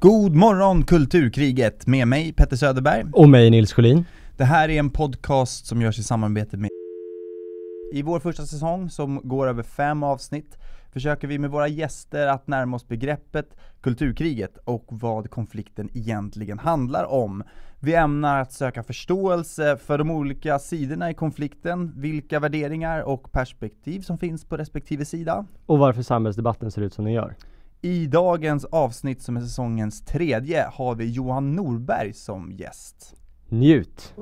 God morgon Kulturkriget med mig Petter Söderberg. Och mig Nils Sjölin. Det här är en podcast som görs i samarbete med I vår första säsong som går över fem avsnitt försöker vi med våra gäster att närma oss begreppet kulturkriget och vad konflikten egentligen handlar om. Vi ämnar att söka förståelse för de olika sidorna i konflikten, vilka värderingar och perspektiv som finns på respektive sida. Och varför samhällsdebatten ser ut som den gör. I dagens avsnitt som är säsongens tredje har vi Johan Norberg som gäst. Njut!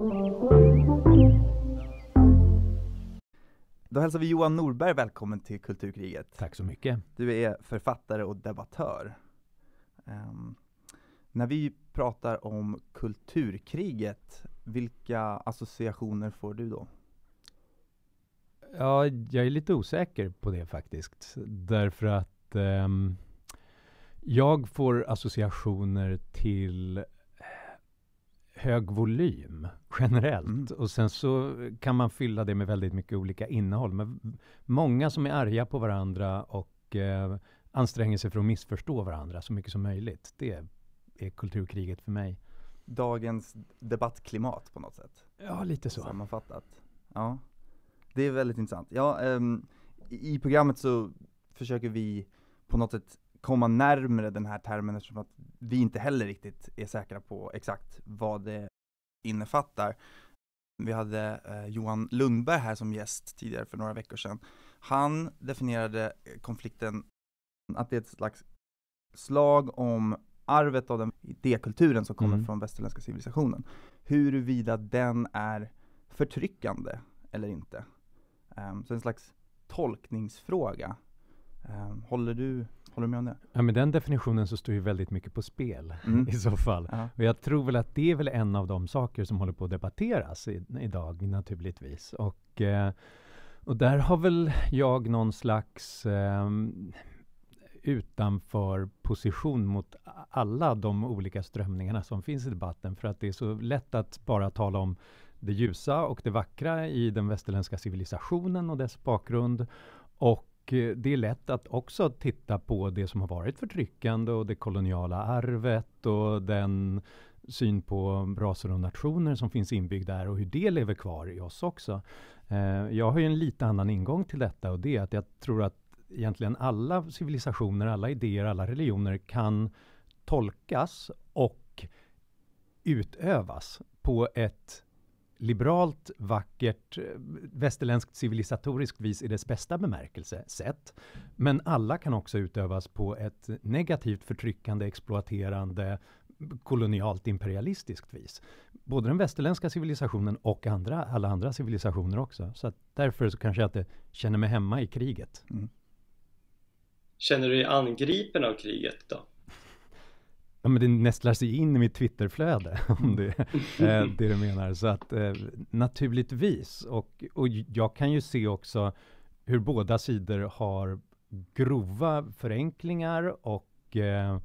Då hälsar vi Johan Norberg välkommen till Kulturkriget. Tack så mycket. Du är författare och debattör. Um, när vi pratar om kulturkriget, vilka associationer får du då? Ja, jag är lite osäker på det faktiskt. Därför att um, jag får associationer till hög volym generellt. Mm. Och sen så kan man fylla det med väldigt mycket olika innehåll. Men många som är arga på varandra och eh, anstränger sig för att missförstå varandra så mycket som möjligt. Det är kulturkriget för mig. Dagens debattklimat på något sätt? Ja, lite så. Sammanfattat. Ja, det är väldigt intressant. Ja, um, i programmet så försöker vi på något sätt komma närmre den här termen eftersom att vi inte heller riktigt är säkra på exakt vad det innefattar. Vi hade eh, Johan Lundberg här som gäst tidigare för några veckor sedan. Han definierade konflikten att det är ett slags slag om arvet av den idékulturen som kommer mm. från västerländska civilisationen. Huruvida den är förtryckande eller inte. Um, så en slags tolkningsfråga. Um, håller du Håller du med om det? Ja, med den definitionen så står ju väldigt mycket på spel mm. i så fall. Ja. Och jag tror väl att det är väl en av de saker som håller på att debatteras i, idag naturligtvis. Och, eh, och där har väl jag någon slags eh, utanför position mot alla de olika strömningarna som finns i debatten. För att det är så lätt att bara tala om det ljusa och det vackra i den västerländska civilisationen och dess bakgrund. Och Eh, det är lätt att också titta på det som har varit förtryckande och det koloniala arvet och den syn på raser och nationer som finns inbyggd där och hur det lever kvar i oss också. Eh, jag har ju en lite annan ingång till detta och det är att jag tror att egentligen alla civilisationer, alla idéer, alla religioner kan tolkas och utövas på ett liberalt, vackert, eh, västerländskt civilisatoriskt vis i dess bästa bemärkelse sett. Men alla kan också utövas på ett negativt, förtryckande, exploaterande, kolonialt imperialistiskt vis. Både den västerländska civilisationen och andra, alla andra civilisationer också. Så därför så kanske jag inte känner mig hemma i kriget. Mm. Känner du dig angripen av kriget då? ja, men det nästlar sig in i mitt Twitterflöde, om det är mm. eh, det du menar. Så att eh, naturligtvis, och, och jag kan ju se också hur båda sidor har grova förenklingar och eh,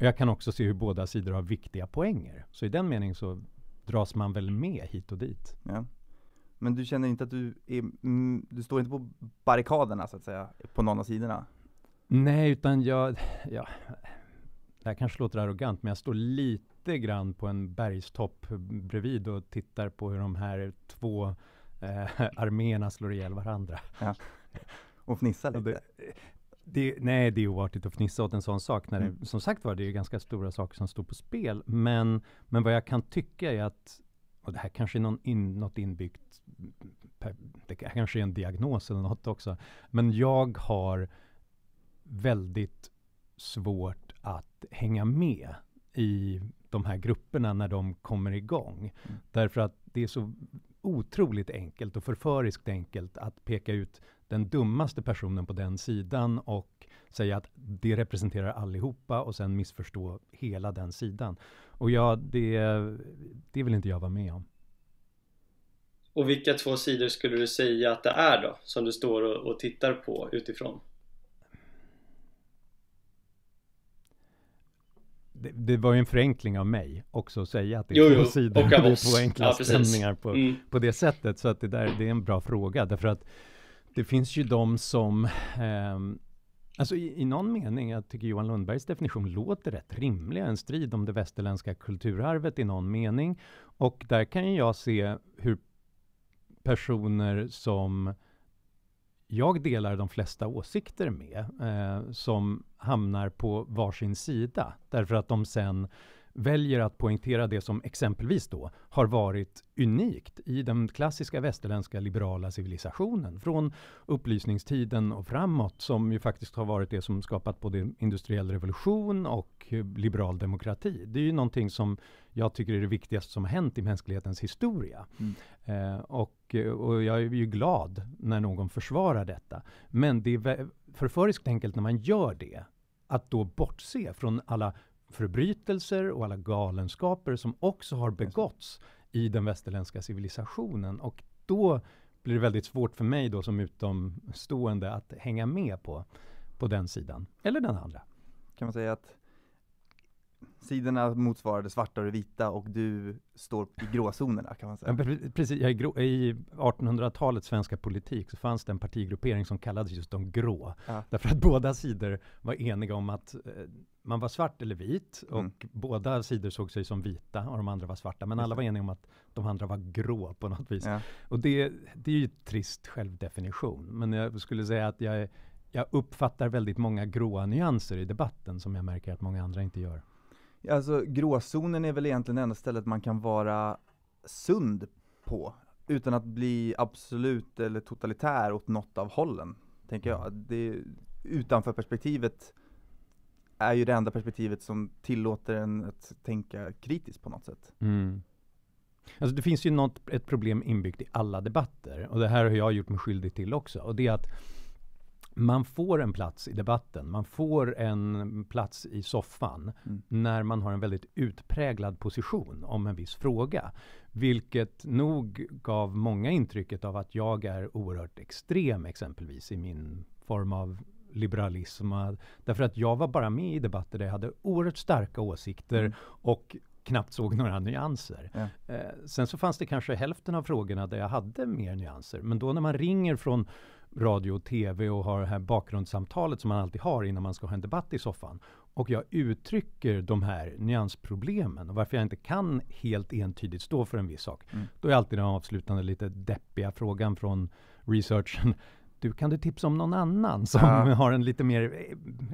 jag kan också se hur båda sidor har viktiga poänger. Så i den meningen så dras man väl med hit och dit. Ja. Men du känner inte att du är, mm, du står inte på barrikaderna så att säga, på någon av sidorna? Nej, utan jag, ja, det här kanske låter arrogant, men jag står lite grann på en bergstopp bredvid och tittar på hur de här två eh, arméerna slår ihjäl varandra. Ja. Och fnissar lite? Det, det, nej, det är oartigt att fnissa åt en sån sak. När det, mm. Som sagt var, det är ganska stora saker som står på spel. Men, men vad jag kan tycka är att, och det här kanske är någon in, något inbyggt, det kanske är en diagnos eller något också, men jag har väldigt svårt att hänga med i de här grupperna när de kommer igång. Mm. Därför att det är så otroligt enkelt och förföriskt enkelt att peka ut den dummaste personen på den sidan och säga att det representerar allihopa och sen missförstå hela den sidan. Och ja, det, det vill inte jag vara med om. Och vilka två sidor skulle du säga att det är då, som du står och, och tittar på utifrån? det, det, var ju en förenkling av mig också att säga att det är två sidor och två enkla ja, stämningar på, mm. på det sättet. Så att det där det är en bra fråga därför att det finns ju de som eh, Alltså i, i, någon mening, jag tycker Johan Lundbergs definition låter rätt rimlig, en strid om det västerländska kulturarvet i någon mening. Och där kan jag se hur personer som jag delar de flesta åsikter med, eh, som hamnar på varsin sida, därför att de sen väljer att poängtera det som exempelvis då har varit unikt i den klassiska västerländska liberala civilisationen från upplysningstiden och framåt som ju faktiskt har varit det som skapat både industriell revolution och eh, liberal demokrati. Det är ju någonting som jag tycker är det viktigaste som har hänt i mänsklighetens historia. Mm. Eh, och, eh, och jag är ju glad när någon försvarar detta. Men det är förföriskt enkelt när man gör det att då bortse från alla förbrytelser och alla galenskaper som också har begåtts i den västerländska civilisationen. Och då blir det väldigt svårt för mig då som utomstående att hänga med på, på den sidan, eller den andra. Kan man säga att sidorna motsvarar det svarta och det vita och du står i gråzonerna kan man säga. Ja, precis, i, grå, i 1800-talets svenska politik så fanns det en partigruppering som kallades just de grå. Ja. Därför att båda sidor var eniga om att eh, man var svart eller vit mm. och mm. båda sidor såg sig som vita och de andra var svarta. Men alla var eniga om att de andra var grå på något vis. Ja. Och det, det är ju trist självdefinition. Men jag skulle säga att jag, jag uppfattar väldigt många gråa nyanser i debatten som jag märker att många andra inte gör. Alltså gråzonen är väl egentligen det enda stället man kan vara sund på utan att bli absolut eller totalitär åt något av hållen, tänker jag. Mm. Det utanför perspektivet är ju det enda perspektivet som tillåter en att tänka kritiskt på något sätt. Mm. Alltså det finns ju något, ett problem inbyggt i alla debatter och det här har jag gjort mig skyldig till också och det är att man får en plats i debatten, man får en plats i soffan mm. när man har en väldigt utpräglad position om en viss fråga. Vilket nog gav många intrycket av att jag är oerhört extrem exempelvis i min form av liberalism. Eh, därför att jag var bara med i debatter där jag hade oerhört starka åsikter mm. och knappt såg några nyanser. Ja. Eh, sen så fanns det kanske hälften av frågorna där jag hade mer nyanser. Men då när man ringer från radio och TV och har det här bakgrundssamtalet som man alltid har innan man ska ha en debatt i soffan. Och jag uttrycker de här nyansproblemen och varför jag inte kan helt entydigt stå för en viss sak. Mm. Då är alltid den avslutande lite deppiga frågan från researchen du kan du tipsa om någon annan som ja. har en lite mer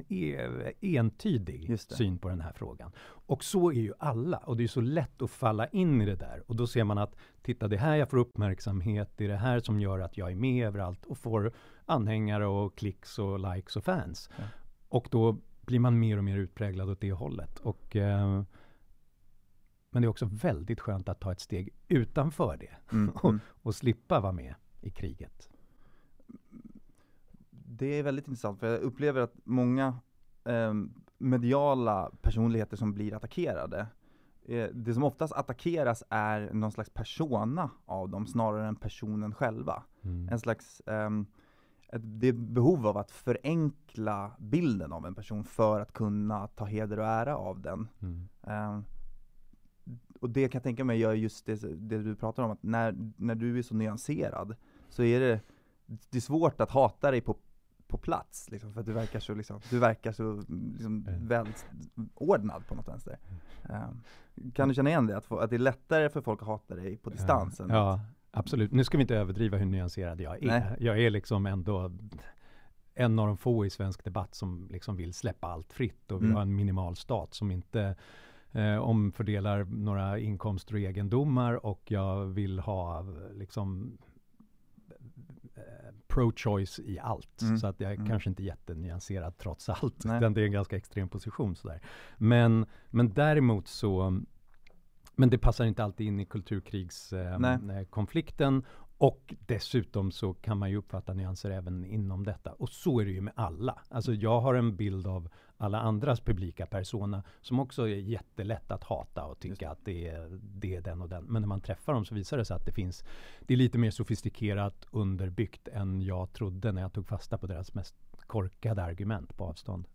eh, e, entydig syn på den här frågan. Och så är ju alla, och det är så lätt att falla in i det där. Och då ser man att, titta det här jag får uppmärksamhet, det är det här som gör att jag är med överallt och får anhängare och klicks och likes och fans. Ja. Och då blir man mer och mer utpräglad åt det hållet. Och, eh, men det är också väldigt skönt att ta ett steg utanför det mm. och, mm. och slippa vara med i kriget. Det är väldigt intressant för jag upplever att många eh, mediala personligheter som blir attackerade, eh, det som oftast attackeras är någon slags persona av dem snarare än personen själva. Mm. En slags eh, ett, det är ett behov av att förenkla bilden av en person för att kunna ta heder och ära av den. Mm. Ehm, och det kan jag tänka mig gör just det, det, du pratar om, att när, när du är så nyanserad så är det det är svårt att hata dig på på plats. Liksom, för att du verkar så, liksom, du verkar så liksom, välordnad på något vänster. Um, kan du känna igen det? Att, få, att det är lättare för folk att hata dig på distans? Ja, än absolut. Nu ska vi inte överdriva hur nyanserad jag är. Nej. Jag är liksom ändå en av de få i svensk debatt som liksom vill släppa allt fritt och vi mm. har en minimal stat som inte eh, omfördelar några inkomster och egendomar och jag vill ha liksom pro-choice i allt. Mm. Så att jag är mm. kanske inte jättenyanserad trots allt. Nej. det är en ganska extrem position. Sådär. Men, men däremot så men det passar inte alltid in i kulturkrigskonflikten. Eh, och dessutom så kan man ju uppfatta nyanser även inom detta. Och så är det ju med alla. Alltså jag har en bild av alla andras publika persona som också är jättelätt att hata och tycka det. att det är, det är den och den. Men när man träffar dem så visar det sig att det finns, det är lite mer sofistikerat underbyggt än jag trodde när jag tog fasta på deras mest korkade argument på avstånd.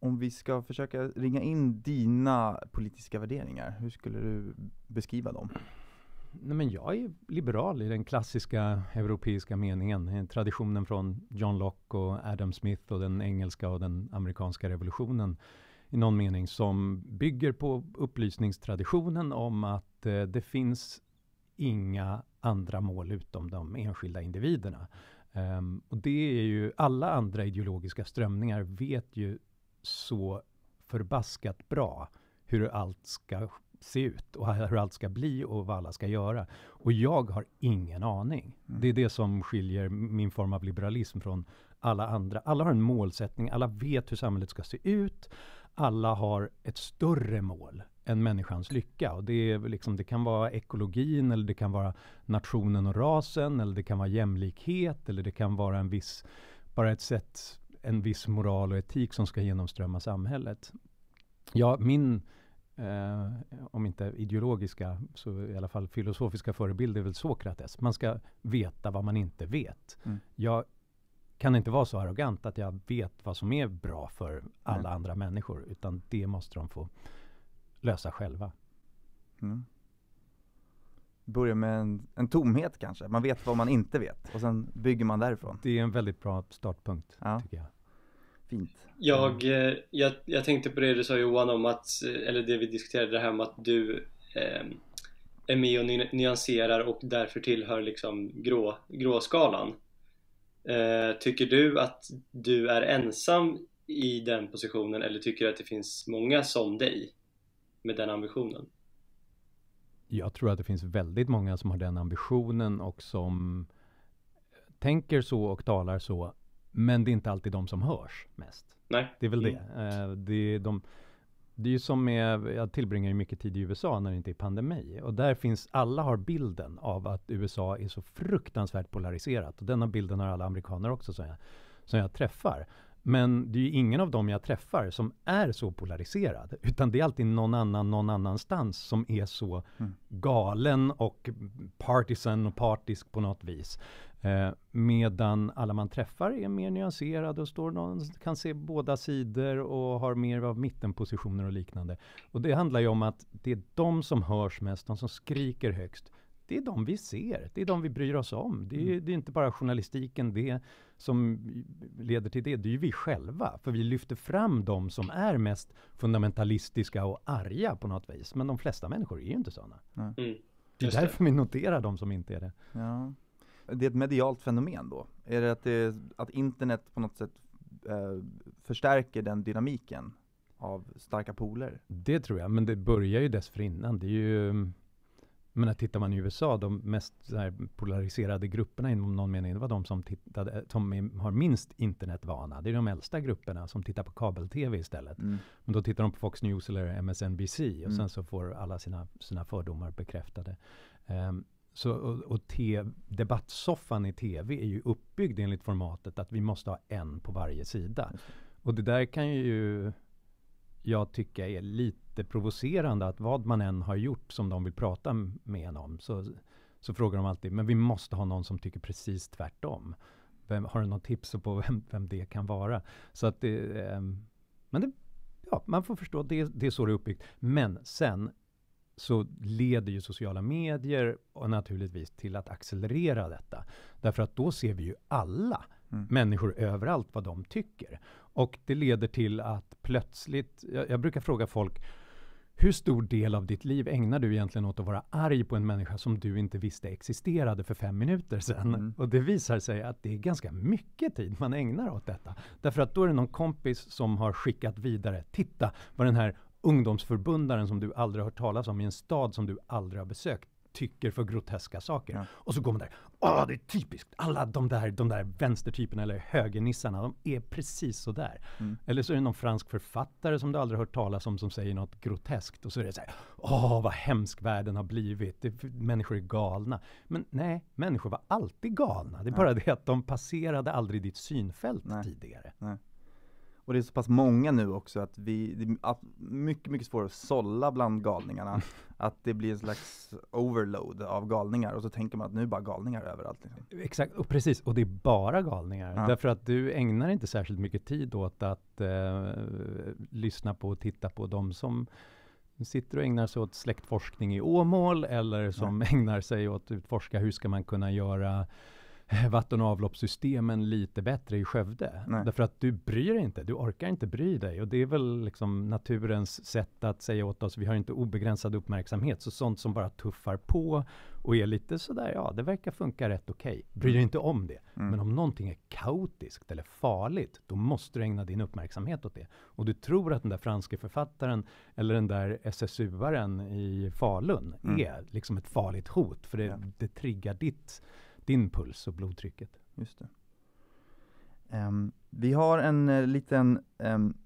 Om vi ska försöka ringa in dina politiska värderingar, hur skulle du beskriva dem? nej men jag är liberal i den klassiska europeiska meningen. Eh, traditionen från John Locke och Adam Smith och den engelska och den amerikanska revolutionen i någon mening som bygger på upplysningstraditionen om att eh, det finns inga andra mål utom de enskilda individerna. Um, och det är ju, alla andra ideologiska strömningar vet ju så förbaskat bra hur allt ska se ut och hur allt ska bli och vad alla ska göra. Och jag har ingen aning. Mm. Det är det som skiljer min form av liberalism från alla andra. Alla har en målsättning, alla vet hur samhället ska se ut. Alla har ett större mål än människans lycka. Och det, liksom, det, kan vara ekologin, eller det kan vara nationen och rasen, eller det kan vara jämlikhet, eller det kan vara en viss, bara ett sätt, en viss moral och etik som ska genomströmma samhället. Ja, min eh, om inte ideologiska, så i alla fall filosofiska förebilder, är väl Sokrates. Man ska veta vad man inte vet. Mm. Jag kan inte vara så arrogant att jag vet vad som är bra för alla mm. andra människor, utan det måste de få lösa själva. Mm. Börja med en, en, tomhet kanske, man vet vad man inte vet och sen bygger man därifrån. Det är en väldigt bra startpunkt, ja. tycker jag. Fint. Jag, eh, jag, jag tänkte på det du sa Johan om att, eller det vi diskuterade det här med att du eh, är med och nyanserar och därför tillhör liksom grå, gråskalan. Eh, tycker du att du är ensam i den positionen eller tycker du att det finns många som dig med den ambitionen? Jag tror att det finns väldigt många som har den ambitionen och som tänker så och talar så men det är inte alltid de som hörs mest. Nej. Det är väl det. Mm. Eh, det, är de, det är ju som med, jag tillbringar ju mycket tid i USA när det inte är pandemi. Och där finns, alla har bilden av att USA är så fruktansvärt polariserat. Och denna bilden har alla amerikaner också som jag, som jag träffar. Men det är ju ingen av dem jag träffar som är så polariserad. Utan det är alltid någon annan någon annanstans som är så mm. galen och partisan och partisk på något vis. Eh, medan alla man träffar är mer nyanserade och står någon, kan se båda sidor och har mer av mittenpositioner och liknande. Och det handlar ju om att det är de som hörs mest, de som skriker högst. Det är de vi ser, det är de vi bryr oss om. Det är, mm. det är inte bara journalistiken det som leder till det, det är ju vi själva. För vi lyfter fram de som är mest fundamentalistiska och arga på något vis. Men de flesta människor är ju inte sådana. Mm. Det är därför vi noterar de som inte är det. Ja det är ett medialt fenomen då? Är det att, det, att internet på något sätt eh, förstärker den dynamiken av starka poler? Det tror jag, men det börjar ju dessförinnan. Det är ju men tittar man i USA, de mest polariserade grupperna inom någon mening, det var de som, tittade, som har minst internetvana. Det är de äldsta grupperna som tittar på kabel-tv istället. Mm. Men då tittar de på Fox News eller MSNBC och mm. sen så får alla sina, sina fördomar bekräftade. Um, så, och, och te, debattsoffan i TV är ju uppbyggd enligt formatet att vi måste ha en på varje sida. Och det där kan ju jag tycka är lite provocerande att vad man än har gjort som de vill prata med en om så, så frågar de alltid, men vi måste ha någon som tycker precis tvärtom. Vem, har du något tips på vem, vem det kan vara? Så att det, eh, men det, ja, man får förstå, det, det är så det är uppbyggt. Men sen så leder ju sociala medier och naturligtvis till att accelerera detta. Därför att då ser vi ju alla mm. människor överallt vad de tycker. Och det leder till att plötsligt, jag, jag brukar fråga folk, hur stor del av ditt liv ägnar du egentligen åt att vara arg på en människa som du inte visste existerade för fem minuter sedan? Mm. Och det visar sig att det är ganska mycket tid man ägnar åt detta. Därför att då är det någon kompis som har skickat vidare, titta vad den här ungdomsförbundaren som du aldrig hört talas om i en stad som du aldrig har besökt tycker för groteska saker. Ja. Och så går man där, åh det är typiskt, alla de där, de där vänstertyperna eller högernissarna, de är precis sådär. Mm. Eller så är det någon fransk författare som du aldrig hört talas om som säger något groteskt och så är det så här, åh vad hemsk världen har blivit, det, människor är galna. Men nej, människor var alltid galna, det är ja. bara det att de passerade aldrig ditt synfält nej. tidigare. Nej. Och det är så pass många nu också att vi, det är mycket, mycket svårare att sålla bland galningarna. Mm. att det blir en slags overload av galningar och så tänker man att nu är bara galningar överallt. Liksom. Exakt, och precis, och det är bara galningar. Ja. Därför att du ägnar inte särskilt mycket tid åt att eh, lyssna på och titta på de som sitter och ägnar sig åt släktforskning i Åmål eller som ja. ägnar sig åt att utforska hur ska man kunna göra vatten och avloppssystemen lite bättre i Skövde. Nej. Därför att du bryr dig inte, du orkar inte bry dig. Och det är väl liksom naturens sätt att säga åt oss, vi har inte obegränsad uppmärksamhet. Så sånt som bara tuffar på och är lite sådär, ja det verkar funka rätt okej. Okay. Bry dig mm. inte om det. Mm. Men om någonting är kaotiskt eller farligt, då måste du ägna din uppmärksamhet åt det. Och du tror att den där franske författaren eller den där SSU-aren i Falun mm. är liksom ett farligt hot, för det, ja. det triggar ditt din puls och blodtrycket. Just um, vi har en uh, liten um,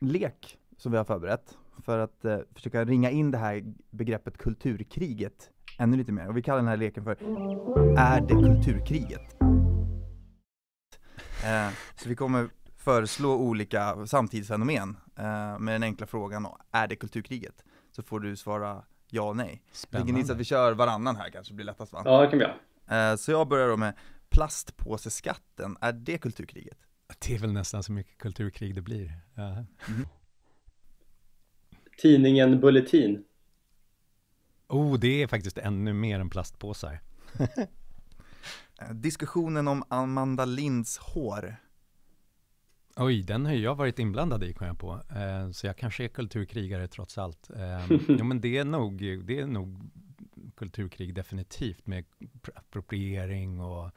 lek som vi har förberett för att uh, försöka ringa in det här begreppet kulturkriget ännu lite mer. Och vi kallar den här leken för Är det kulturkriget? Uh, så vi kommer föreslå olika samtidsfenomen eh, med den enkla frågan Är det kulturkriget? Så får du svara ja och nej. Spännande. Tänker ni att vi kör varannan här kanske blir lättast va? Ja det kan vi göra. Eh, så jag börjar då med plastpåseskatten, är det kulturkriget? Det är väl nästan så mycket kulturkrig det blir. Ja. Mm. Tidningen Bulletin. Oh, det är faktiskt ännu mer än plastpåsar. Diskussionen om Amanda Linds hår. Oj, den har jag varit inblandad i, kom jag på. Eh, så jag kanske är kulturkrigare trots allt. Eh, jo, men det är nog, det är nog kulturkrig definitivt med appropriering och,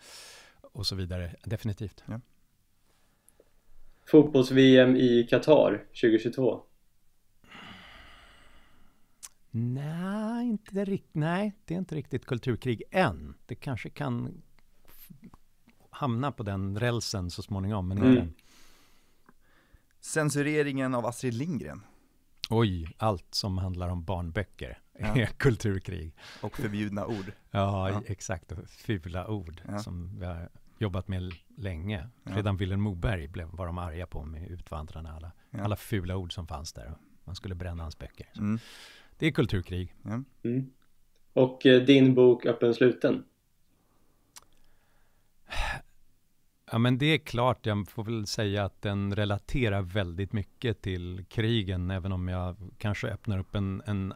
och så vidare. Definitivt. Ja. Fotbolls-VM i Qatar 2022? Nej, inte riktigt. Nej, det är inte riktigt kulturkrig än. Det kanske kan hamna på den rälsen så småningom, men mm. inte Censureringen av Astrid Lindgren. Oj, allt som handlar om barnböcker ja. kulturkrig. Och förbjudna ord. Ja, ja. exakt. Fula ord ja. som vi har jobbat med länge. Redan Vilhelm Moberg blev, var de arga på med Utvandrarna, alla, alla fula ord som fanns där. Man skulle bränna hans böcker. Mm. Det är kulturkrig. Mm. mm. Och eh, din bok Öppen sluten? Ja, men det är klart, jag får väl säga att den relaterar väldigt mycket till krigen, även om jag kanske öppnar upp en, en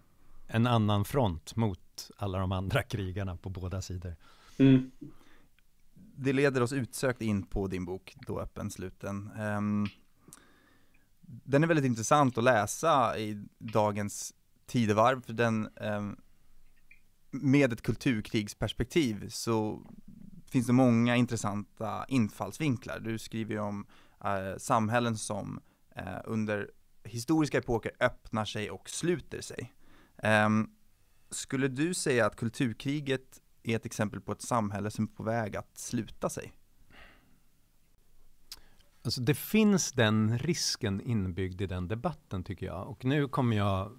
en annan front mot alla de andra krigarna på båda sidor. Mm. Det leder oss utsökt in på din bok, Då öppen sluten. Um, den är väldigt intressant att läsa i dagens tidevarv, för den um, med ett kulturkrigsperspektiv så finns det många intressanta infallsvinklar. Du skriver ju om uh, samhällen som uh, under historiska epoker öppnar sig och sluter sig. Um, skulle du säga att kulturkriget är ett exempel på ett samhälle som är på väg att sluta sig? Alltså det finns den risken inbyggd i den debatten tycker jag. Och nu kommer jag,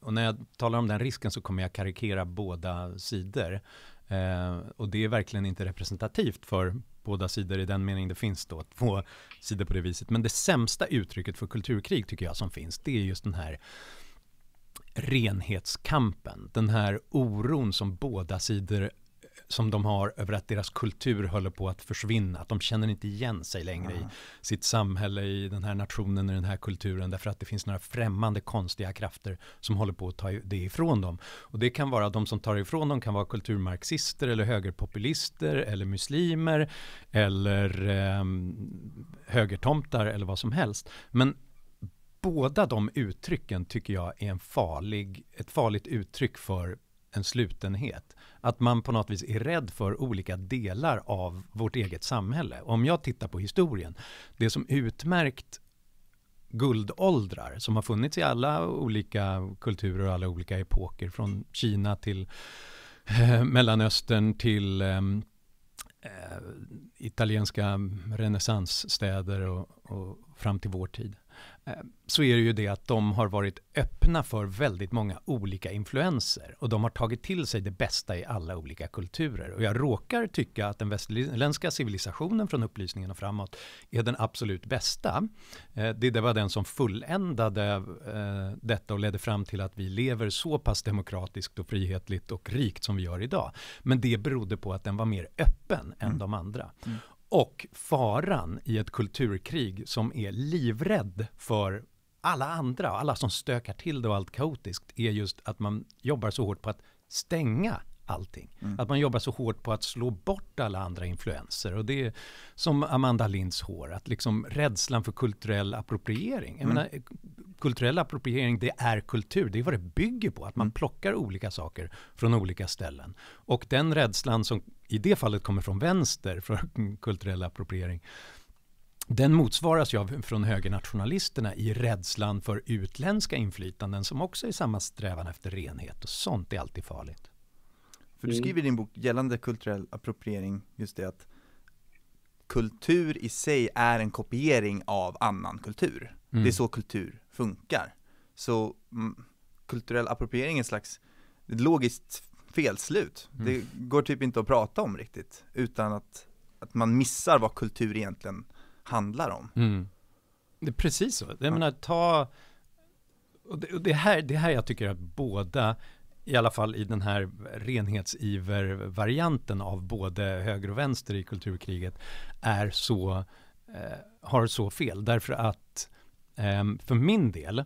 och när jag talar om den risken så kommer jag karikera båda sidor. Eh, och det är verkligen inte representativt för båda sidor i den mening det finns då två sidor på det viset. Men det sämsta uttrycket för kulturkrig tycker jag som finns, det är just den här renhetskampen, den här oron som båda sidor eh, som de har över att deras kultur håller på att försvinna, att de känner inte igen sig längre mm. i sitt samhälle, i den här nationen, i den här kulturen, därför att det finns några främmande konstiga krafter som håller på att ta det ifrån dem. Och det kan vara, de som tar ifrån dem kan vara kulturmarxister eller högerpopulister eller muslimer eller eh, högertomtar eller vad som helst. Men båda de uttrycken tycker jag är en farlig, ett farligt uttryck för en slutenhet. Att man på något vis är rädd för olika delar av vårt eget samhälle. Om jag tittar på historien, det som utmärkt guldåldrar som har funnits i alla olika kulturer och alla olika epoker från Kina till eh, Mellanöstern till ehm, eh, italienska renässansstäder och, och fram till vår tid. Eh, så är det ju det att de har varit öppna för väldigt många olika influenser och de har tagit till sig det bästa i alla olika kulturer. Och jag råkar tycka att den västerländska civilisationen från upplysningen och framåt är den absolut bästa. Eh, det var den som fulländade eh, detta och ledde fram till att vi lever så pass demokratiskt och frihetligt och rikt som vi gör idag. Men det berodde på att den var mer öppen än mm. de andra. Mm och faran i ett kulturkrig som är livrädd för alla andra, alla som stökar till det och allt kaotiskt, är just att man jobbar så hårt på att stänga allting. Mm. Att man jobbar så hårt på att slå bort alla andra influenser. Och det är som Amanda Linds hår, att liksom rädslan för kulturell appropriering. Jag mm. menar, kulturell appropriering, det är kultur. Det är vad det bygger på, att man mm. plockar olika saker från olika ställen. Och den rädslan som i det fallet kommer från vänster för kulturell appropriering, den motsvaras ju av från högernationalisterna i rädslan för utländska inflytanden som också är samma strävan efter renhet och sånt är alltid farligt. För du mm. skriver i din bok gällande kulturell appropriering just det att kultur i sig är en kopiering av annan kultur. Mm. Det är så kultur funkar. Så mm, kulturell appropriering är ett slags logiskt felslut. Mm. Det går typ inte att prata om riktigt, utan att, att man missar vad kultur egentligen handlar om. Mm. Det är precis så. Jag ja. menar, ta, och det, och det, här, det här jag tycker att båda, i alla fall i den här renhetsiver-varianten av både höger och vänster i kulturkriget, är så, eh, har så fel. Därför att Ehm, för min del,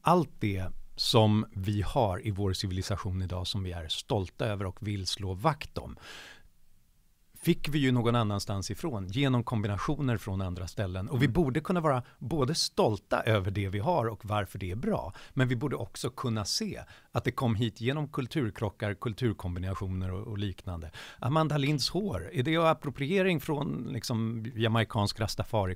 allt det som vi har i vår civilisation idag som vi är stolta över och vill slå vakt om fick vi ju någon annanstans ifrån genom kombinationer från andra ställen. Och vi mm. borde kunna vara både stolta över det vi har och varför det är bra. Men vi borde också kunna se att det kom hit genom kulturkrockar, kulturkombinationer och, och liknande. Amanda Linds hår, är det appropriering från liksom, jamaikansk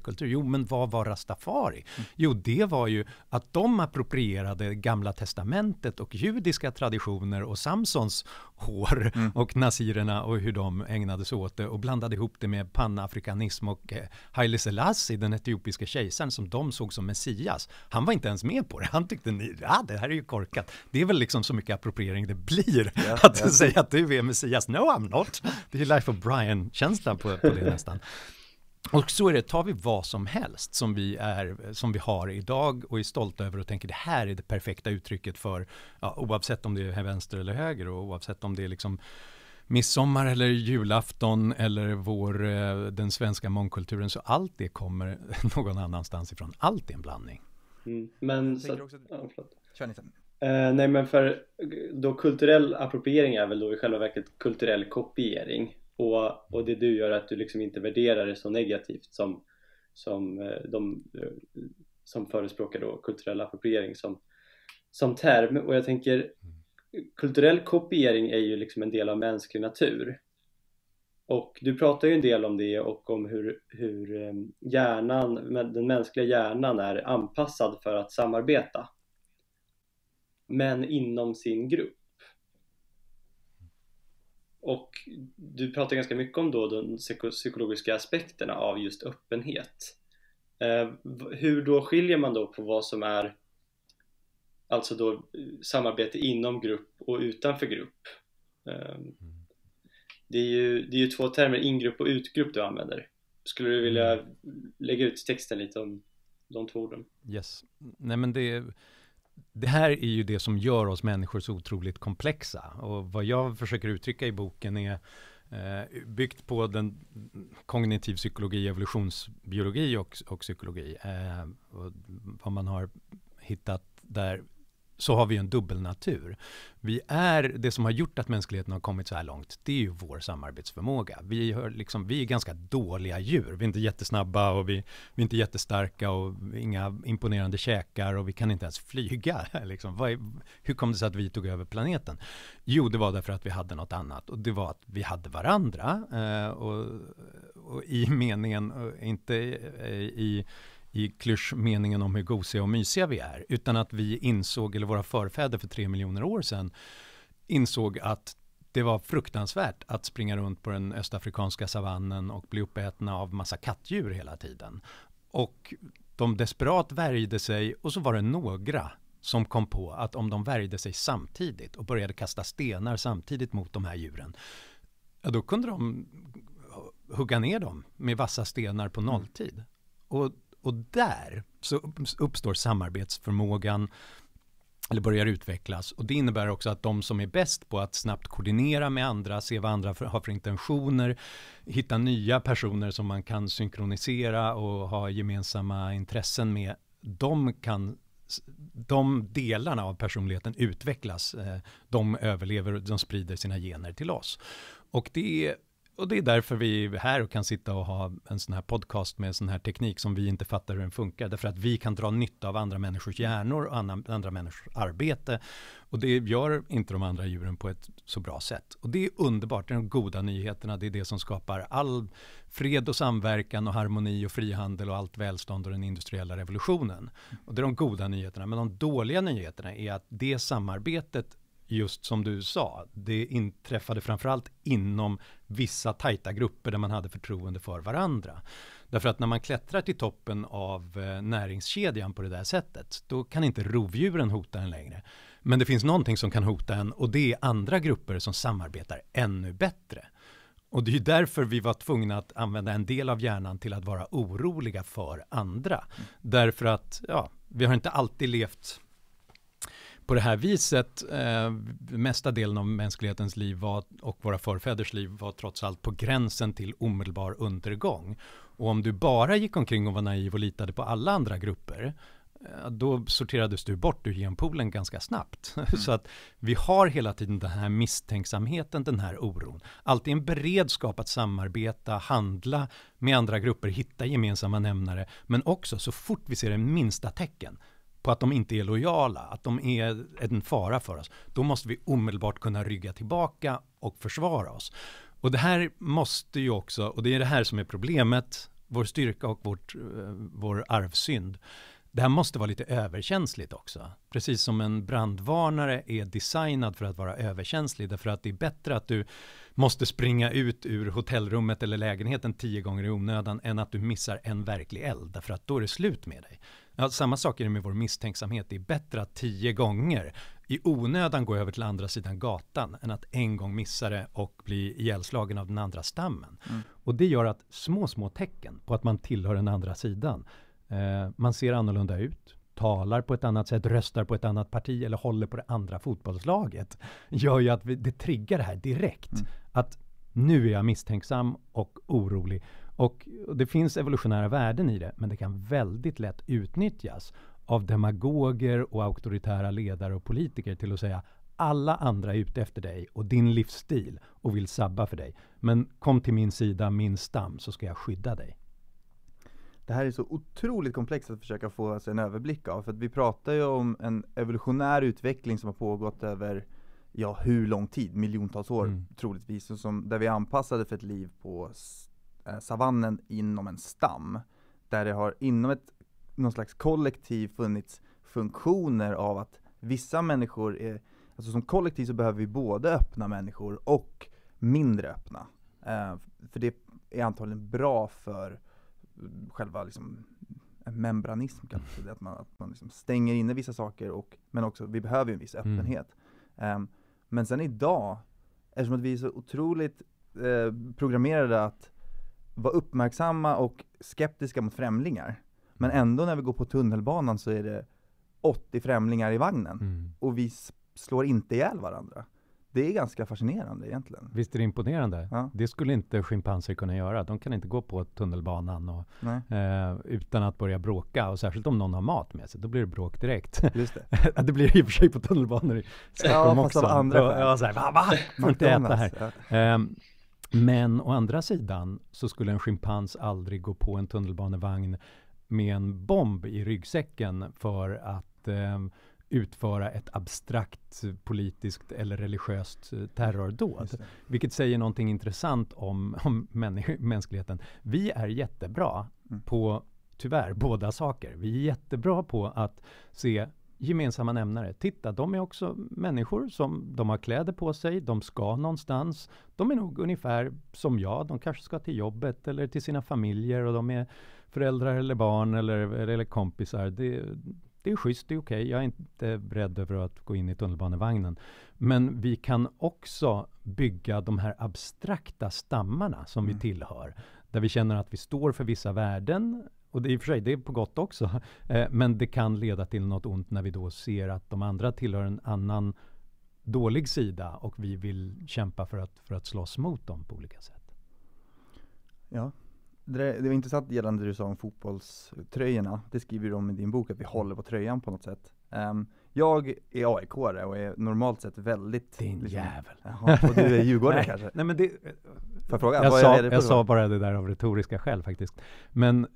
kultur Jo, men vad var rastafari? Mm. Jo, det var ju att de approprierade Gamla Testamentet och judiska traditioner och Samsons hår mm. och nazirerna och hur de ägnade sig åt det och blandade ihop det med panafrikanism och eh, Haile Selassie, den etiopiska kejsaren som de såg som Messias. Han var inte ens med på det. Han tyckte ja, det här är ju korkat. Det är väl liksom så mycket appropriering det blir yeah, att yeah. säga att du är Messias. No, I'm not. Det är Life of Brian-känsla på, på det nästan. Och så är det, tar vi vad som helst som vi, är, som vi har idag och är stolta över och tänker det här är det perfekta uttrycket för, ja, oavsett om det är vänster eller höger och oavsett om det är liksom midsommar eller julafton eller vår, eh, den svenska mångkulturen. Så allt det kommer någon annanstans ifrån. Allt är en blandning. Mm, men så, också, ja, Kör lite. Eh, nej men för då kulturell appropriering är väl då i själva verket kulturell kopiering och, och det du gör är att du liksom inte värderar det så negativt som, som eh, de eh, som förespråkar då kulturell appropriering som, som term och jag tänker mm kulturell kopiering är ju liksom en del av mänsklig natur. Och du pratar ju en del om det och om hur, hur ehm, hjärnan, den mänskliga hjärnan är anpassad för att samarbeta. Men inom sin grupp. Och du pratar ganska mycket om då de psykologiska aspekterna av just öppenhet. Eh, hur då skiljer man då på vad som är Alltså då samarbete inom grupp och utanför grupp. Ehm, mm. Det är ju, det är ju två termer, ingrupp och utgrupp du använder. Skulle du vilja mm. lägga ut texten lite om de två orden? Yes. Nej men det, det här är ju det som gör oss människor så otroligt komplexa. Och vad jag försöker uttrycka i boken är eh, byggt på den kognitiv psykologi, evolutionsbiologi och, och psykologi. Eh, och vad man har hittat där så har vi en dubbelnatur. Vi är, det som har gjort att mänskligheten har kommit så här långt, det är ju vår samarbetsförmåga. Vi, har liksom, vi är ganska dåliga djur. Vi är inte jättesnabba och vi, vi är inte jättestarka och inga imponerande käkar och vi kan inte ens flyga. Liksom. Är, hur kom det sig att vi tog över planeten? Jo, det var därför att vi hade något annat och det var att vi hade varandra. Eh, och, och, i meningen, eh, inte eh, i, i i klyschmeningen om hur gosiga och mysiga vi är, utan att vi insåg, eller våra förfäder för tre miljoner år sedan, insåg att det var fruktansvärt att springa runt på den östafrikanska savannen och bli uppätna av massa kattdjur hela tiden. Och de desperat värjde sig och så var det några som kom på att om de värjde sig samtidigt och började kasta stenar samtidigt mot de här djuren, ja, då kunde de hugga ner dem med vassa stenar på nolltid. Och och där så uppstår samarbetsförmågan eller börjar utvecklas. Och det innebär också att de som är bäst på att snabbt koordinera med andra, se vad andra har för intentioner, hitta nya personer som man kan synkronisera och ha gemensamma intressen med, de kan de delarna av personligheten utvecklas, eh, de överlever och de sprider sina gener till oss. Och det är och det är därför vi är här och kan sitta och ha en sån här podcast med sån här teknik som vi inte fattar hur den funkar. Därför att vi kan dra nytta av andra människors hjärnor och andra, andra människors arbete. Och det gör inte de andra djuren på ett så bra sätt. Och det är underbart, det är de goda nyheterna. Det är det som skapar all fred och samverkan och harmoni och frihandel och allt välstånd och den industriella revolutionen. Och det är de goda nyheterna. Men de dåliga nyheterna är att det samarbetet just som du sa, det inträffade framförallt inom vissa tajta grupper där man hade förtroende för varandra. Därför att när man klättrar till toppen av eh, näringskedjan på det där sättet, då kan inte rovdjuren hota en längre. Men det finns någonting som kan hota en och det är andra grupper som samarbetar ännu bättre. Och det är ju därför vi var tvungna att använda en del av hjärnan till att vara oroliga för andra. Därför att, ja, vi har inte alltid levt på det här viset, eh, mesta delen av mänsklighetens liv var, och våra förfäders liv var trots allt på gränsen till omedelbar undergång. Och om du bara gick omkring och var naiv och litade på alla andra grupper, eh, då sorterades du bort ur genpoolen ganska snabbt. Mm. Så att vi har hela tiden den här misstänksamheten, den här oron. Alltid en beredskap att samarbeta, handla med andra grupper, hitta gemensamma nämnare, men också så fort vi ser det minsta tecken, på att de inte är lojala, att de är en fara för oss, då måste vi omedelbart kunna rygga tillbaka och försvara oss. Och det här måste ju också, och det är det här som är problemet, vår styrka och vårt, eh, vår arvsynd. Det här måste vara lite överkänsligt också. Precis som en brandvarnare är designad för att vara överkänslig, därför att det är bättre att du måste springa ut ur hotellrummet eller lägenheten tio gånger i onödan, än att du missar en verklig eld, därför att då är det slut med dig. Ja, samma sak är det med vår misstänksamhet. Det är bättre att tio gånger i onödan gå över till andra sidan gatan än att en gång missa det och bli ihjälslagen av den andra stammen. Mm. Och det gör att små, små tecken på att man tillhör den andra sidan. Eh, man ser annorlunda ut, talar på ett annat sätt, röstar på ett annat parti eller håller på det andra fotbollslaget. Gör ju att vi, det triggar det här direkt. Mm. Att nu är jag misstänksam och orolig och det finns evolutionära värden i det, men det kan väldigt lätt utnyttjas av demagoger och auktoritära ledare och politiker till att säga alla andra är ute efter dig och din livsstil och vill sabba för dig. Men kom till min sida, min stam, så ska jag skydda dig. Det här är så otroligt komplext att försöka få sig en överblick av. För vi pratar ju om en evolutionär utveckling som har pågått över ja, hur lång tid, miljontals år mm. troligtvis. som, där vi är anpassade för ett liv på Eh, savannen inom en stam. Där det har inom ett, någon slags kollektiv funnits funktioner av att vissa människor är, alltså som kollektiv så behöver vi både öppna människor och mindre öppna. Eh, för det är antagligen bra för själva liksom membranism kanske, det, att man, att man liksom stänger inne vissa saker och, men också, vi behöver ju en viss mm. öppenhet. Um, men sen idag, eftersom att vi är så otroligt eh, programmerade att vara uppmärksamma och skeptiska mot främlingar. Men mm. ändå när vi går på tunnelbanan så är det 80 främlingar i vagnen. Mm. Och vi slår inte ihjäl varandra. Det är ganska fascinerande egentligen. Visst är det imponerande? Ja. Det skulle inte schimpanser kunna göra. De kan inte gå på tunnelbanan och, eh, utan att börja bråka. Och särskilt om någon har mat med sig, då blir det bråk direkt. Just det. det blir i och för sig på tunnelbanor i Stockholm ja, också. Ja, fast av andra skäl. Ja, såhär, va, va? Får inte äta här. Ja. Um, men å andra sidan så skulle en schimpans aldrig gå på en tunnelbanevagn med en bomb i ryggsäcken för att eh, utföra ett abstrakt politiskt eller religiöst eh, terrordåd. Vilket säger någonting intressant om, om mänskligheten. Vi är jättebra mm. på, tyvärr, båda saker. Vi är jättebra på att se gemensamma nämnare. Titta, de är också människor som de har kläder på sig, de ska någonstans. De är nog ungefär som jag, de kanske ska till jobbet eller till sina familjer och de är föräldrar eller barn eller, eller kompisar. Det, det är schysst, det är okej. Okay. Jag är inte rädd över att gå in i tunnelbanevagnen. Men vi kan också bygga de här abstrakta stammarna som mm. vi tillhör. Där vi känner att vi står för vissa värden, och det, är i och för sig, det är på gott också, eh, men det kan leda till något ont när vi då ser att de andra tillhör en annan dålig sida och vi vill kämpa för att, för att slåss mot dem på olika sätt. Ja, det, var intressant gällande det du sa om fotbollströjorna. Det skriver du om i din bok, att vi håller på tröjan på något sätt. Um, jag är aik och är normalt sett väldigt... Din liksom, jävel! Jaha, och du är djurgårdare kanske? Nej men det... Får jag fråga? Jag, sa, jag, jag sa bara det där av retoriska skäl faktiskt. Men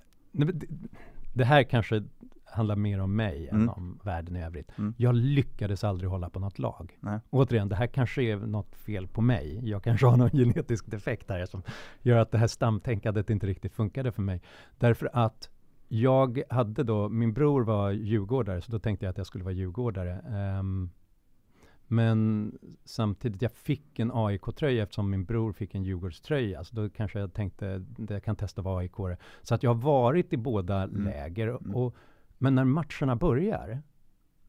det här kanske handlar mer om mig mm. än om världen i övrigt. Mm. Jag lyckades aldrig hålla på något lag. Nej. Återigen, det här kanske är något fel på mig. Jag kanske har någon genetisk defekt här som gör att det här stamtänkandet inte riktigt funkade för mig. Därför att jag hade då, min bror var djurgårdare, så då tänkte jag att jag skulle vara djurgårdare. Um, men samtidigt, jag fick en AIK-tröja eftersom min bror fick en Djurgårdströja. Så då kanske jag tänkte, att jag kan testa att vara aik -are. Så att jag har varit i båda mm. läger. Mm. Och, men när matcherna börjar,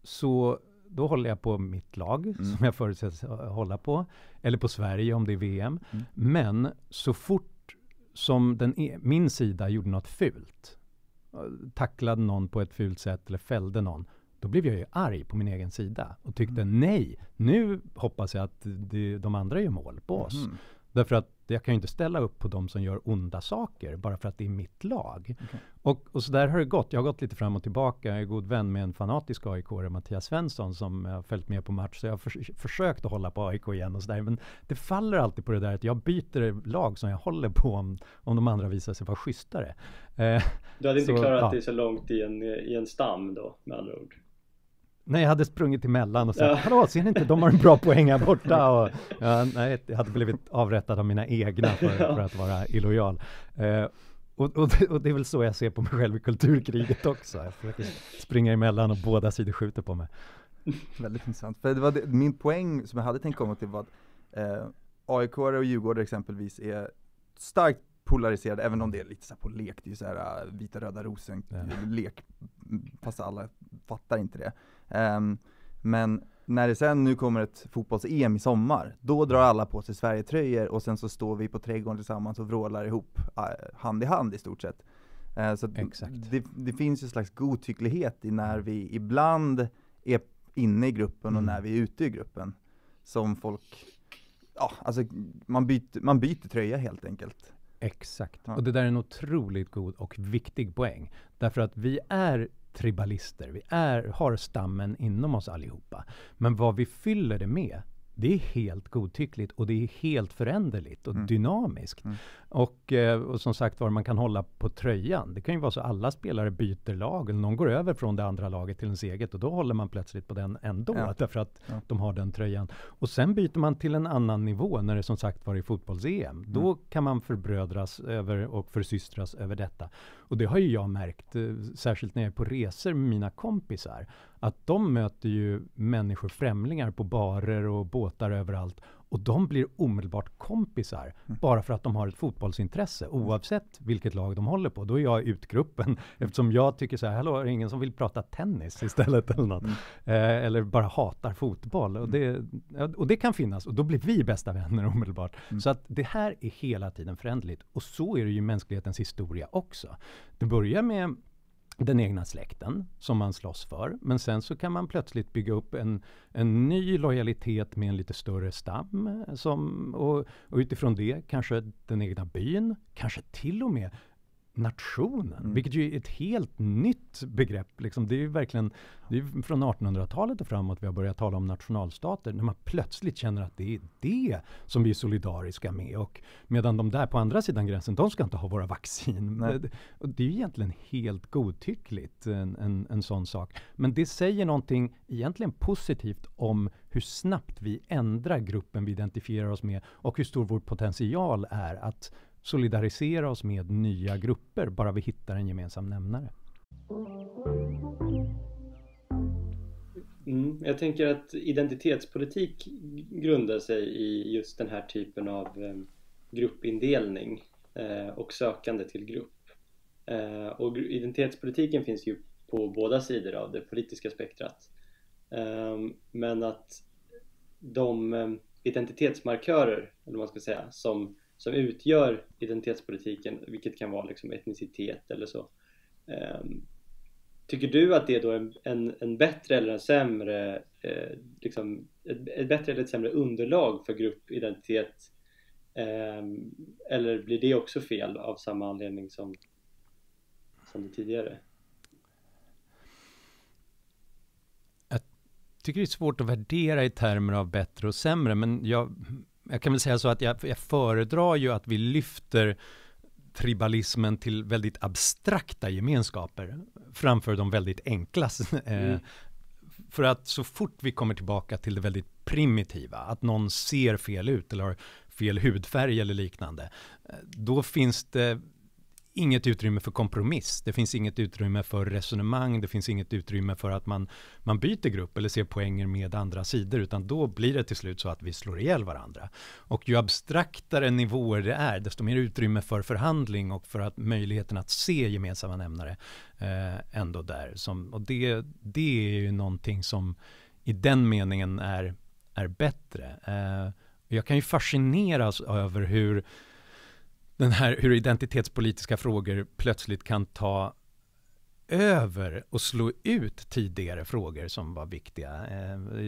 så då håller jag på mitt lag, mm. som jag förutsätts hålla på. Eller på Sverige om det är VM. Mm. Men så fort som den, e-, min sida gjorde något fult, eh, tacklade någon på ett fult sätt eller fällde någon, då blev jag ju arg på min egen sida och tyckte mm. nej, nu hoppas jag att det, de andra gör mål på oss. Mm. Därför att jag kan ju inte ställa upp på de som gör onda saker bara för att det är mitt lag. Okay. Och, och så där har det gått. Jag har gått lite fram och tillbaka. Jag är god vän med en fanatisk aik Mattias Svensson, som har följt med på match. Så jag har för, försökt att hålla på AIK igen och så där. Men det faller alltid på det där att jag byter lag som jag håller på om, om de andra visar sig vara schysstare. Eh, du hade så, inte klarat ja. dig så långt i en, i en stam då, med andra ord? Nej, jag hade sprungit emellan och sagt ja. ”Hallå, ser ni inte, de har en bra poäng här borta”. Och, ja, nej, jag hade blivit avrättad av mina egna för, för att vara illojal. Eh, och, och, och, det är väl så jag ser på mig själv i kulturkriget också. Jag försöker springa emellan och båda sidor skjuter på mig. Väldigt intressant. För det var det, min poäng som jag hade tänkt komma till var att eh, AIK och Djurgården exempelvis är starkt polariserade, även om det är lite så på lek, det är ju så här äh, vita röda rosen-lek, ja. fast alla fattar inte det. Um, men när det sen nu kommer ett fotbolls-EM i sommar, då drar alla på sig Sverigetröjor och sen så står vi på trädgården tillsammans och vrålar ihop eh, hand i hand i stort sett. Uh, så det, det, finns ju en slags godtycklighet i när vi ibland är inne i gruppen mm. och när vi är ute i gruppen. Som folk, ja alltså man byter, man byter tröja helt enkelt. Exakt, ja. och det där är en otroligt god och viktig poäng. Därför att vi är tribalister. Vi är, har stammen inom oss allihopa. Men vad vi fyller det med, det är helt godtyckligt och det är helt föränderligt och mm. dynamiskt. Mm. Och, eh, och, som sagt var, man kan hålla på tröjan. Det kan ju vara så att alla spelare byter lag, eller någon går över från det andra laget till ens eget och då håller man plötsligt på den ändå, ja. därför att ja. de har den tröjan. Och sen byter man till en annan nivå när det som sagt var i fotbolls-EM. Mm. Då kan man förbrödras över och försystras över detta. Och det har ju jag märkt, eh, särskilt när jag är på resor med mina kompisar, att de möter ju människor, främlingar, på barer och båtar överallt och de blir omedelbart kompisar mm. bara för att de har ett fotbollsintresse mm. oavsett vilket lag de håller på. Då är jag utgruppen mm. eftersom jag tycker så här, hallå, är det ingen som vill prata tennis istället eller något? Mm. Eh, eller bara hatar fotboll. Och mm. det, och det, kan finnas och då blir vi bästa vänner omedelbart. Mm. Så att det här är hela tiden förändligt och så är det ju mänsklighetens historia också. Det börjar med den egna släkten som man slåss för. Men sen så kan man plötsligt bygga upp en, en ny lojalitet med en lite större stam. Eh, som, och, och utifrån det kanske den egna byn, kanske till och med nationen, mm. vilket ju är ett helt nytt begrepp. Liksom. Det är ju verkligen det är från 1800-talet och framåt vi har börjat tala om nationalstater, när man plötsligt känner att det är det som vi är solidariska med. Och medan de där på andra sidan gränsen, de ska inte ha våra vaccin. Nej. Det, det är ju egentligen helt godtyckligt, en, en, en sån sak. Men det säger någonting egentligen positivt om hur snabbt vi ändrar gruppen vi identifierar oss med och hur stor vår potential är att solidarisera oss med nya grupper, bara vi hittar en gemensam nämnare. Mm, jag tänker att identitetspolitik grundar sig i just den här typen av eh, gruppindelning eh, och sökande till grupp. Eh, och identitetspolitiken finns ju på båda sidor av det politiska spektrat. Eh, men att de eh, identitetsmarkörer, eller vad man ska säga, som som utgör identitetspolitiken, vilket kan vara liksom etnicitet eller så. Ehm, tycker du att det är då en, en, en bättre eller en sämre, eh, liksom, ett, ett, bättre eller ett sämre underlag för gruppidentitet? Ehm, eller blir det också fel av samma anledning som, som det tidigare? Jag tycker det är svårt att värdera i termer av bättre och sämre, men jag jag kan väl säga så att jag, jag föredrar ju att vi lyfter tribalismen till väldigt abstrakta gemenskaper framför de väldigt enkla. Eh, mm. För att så fort vi kommer tillbaka till det väldigt primitiva, att någon ser fel ut eller har fel hudfärg eller liknande, eh, då finns det inget utrymme för kompromiss. Det finns inget utrymme för resonemang. Det finns inget utrymme för att man, man byter grupp eller ser poänger med andra sidor, utan då blir det till slut så att vi slår ihjäl varandra. Och ju abstraktare nivåer det är, desto mer utrymme för förhandling och för att möjligheten att se gemensamma nämnare eh, ändå där. Som, och det, det är ju någonting som i den meningen är, är bättre. Eh, jag kan ju fascineras över hur den här hur identitetspolitiska frågor plötsligt kan ta över och slå ut tidigare frågor som var viktiga. Eh,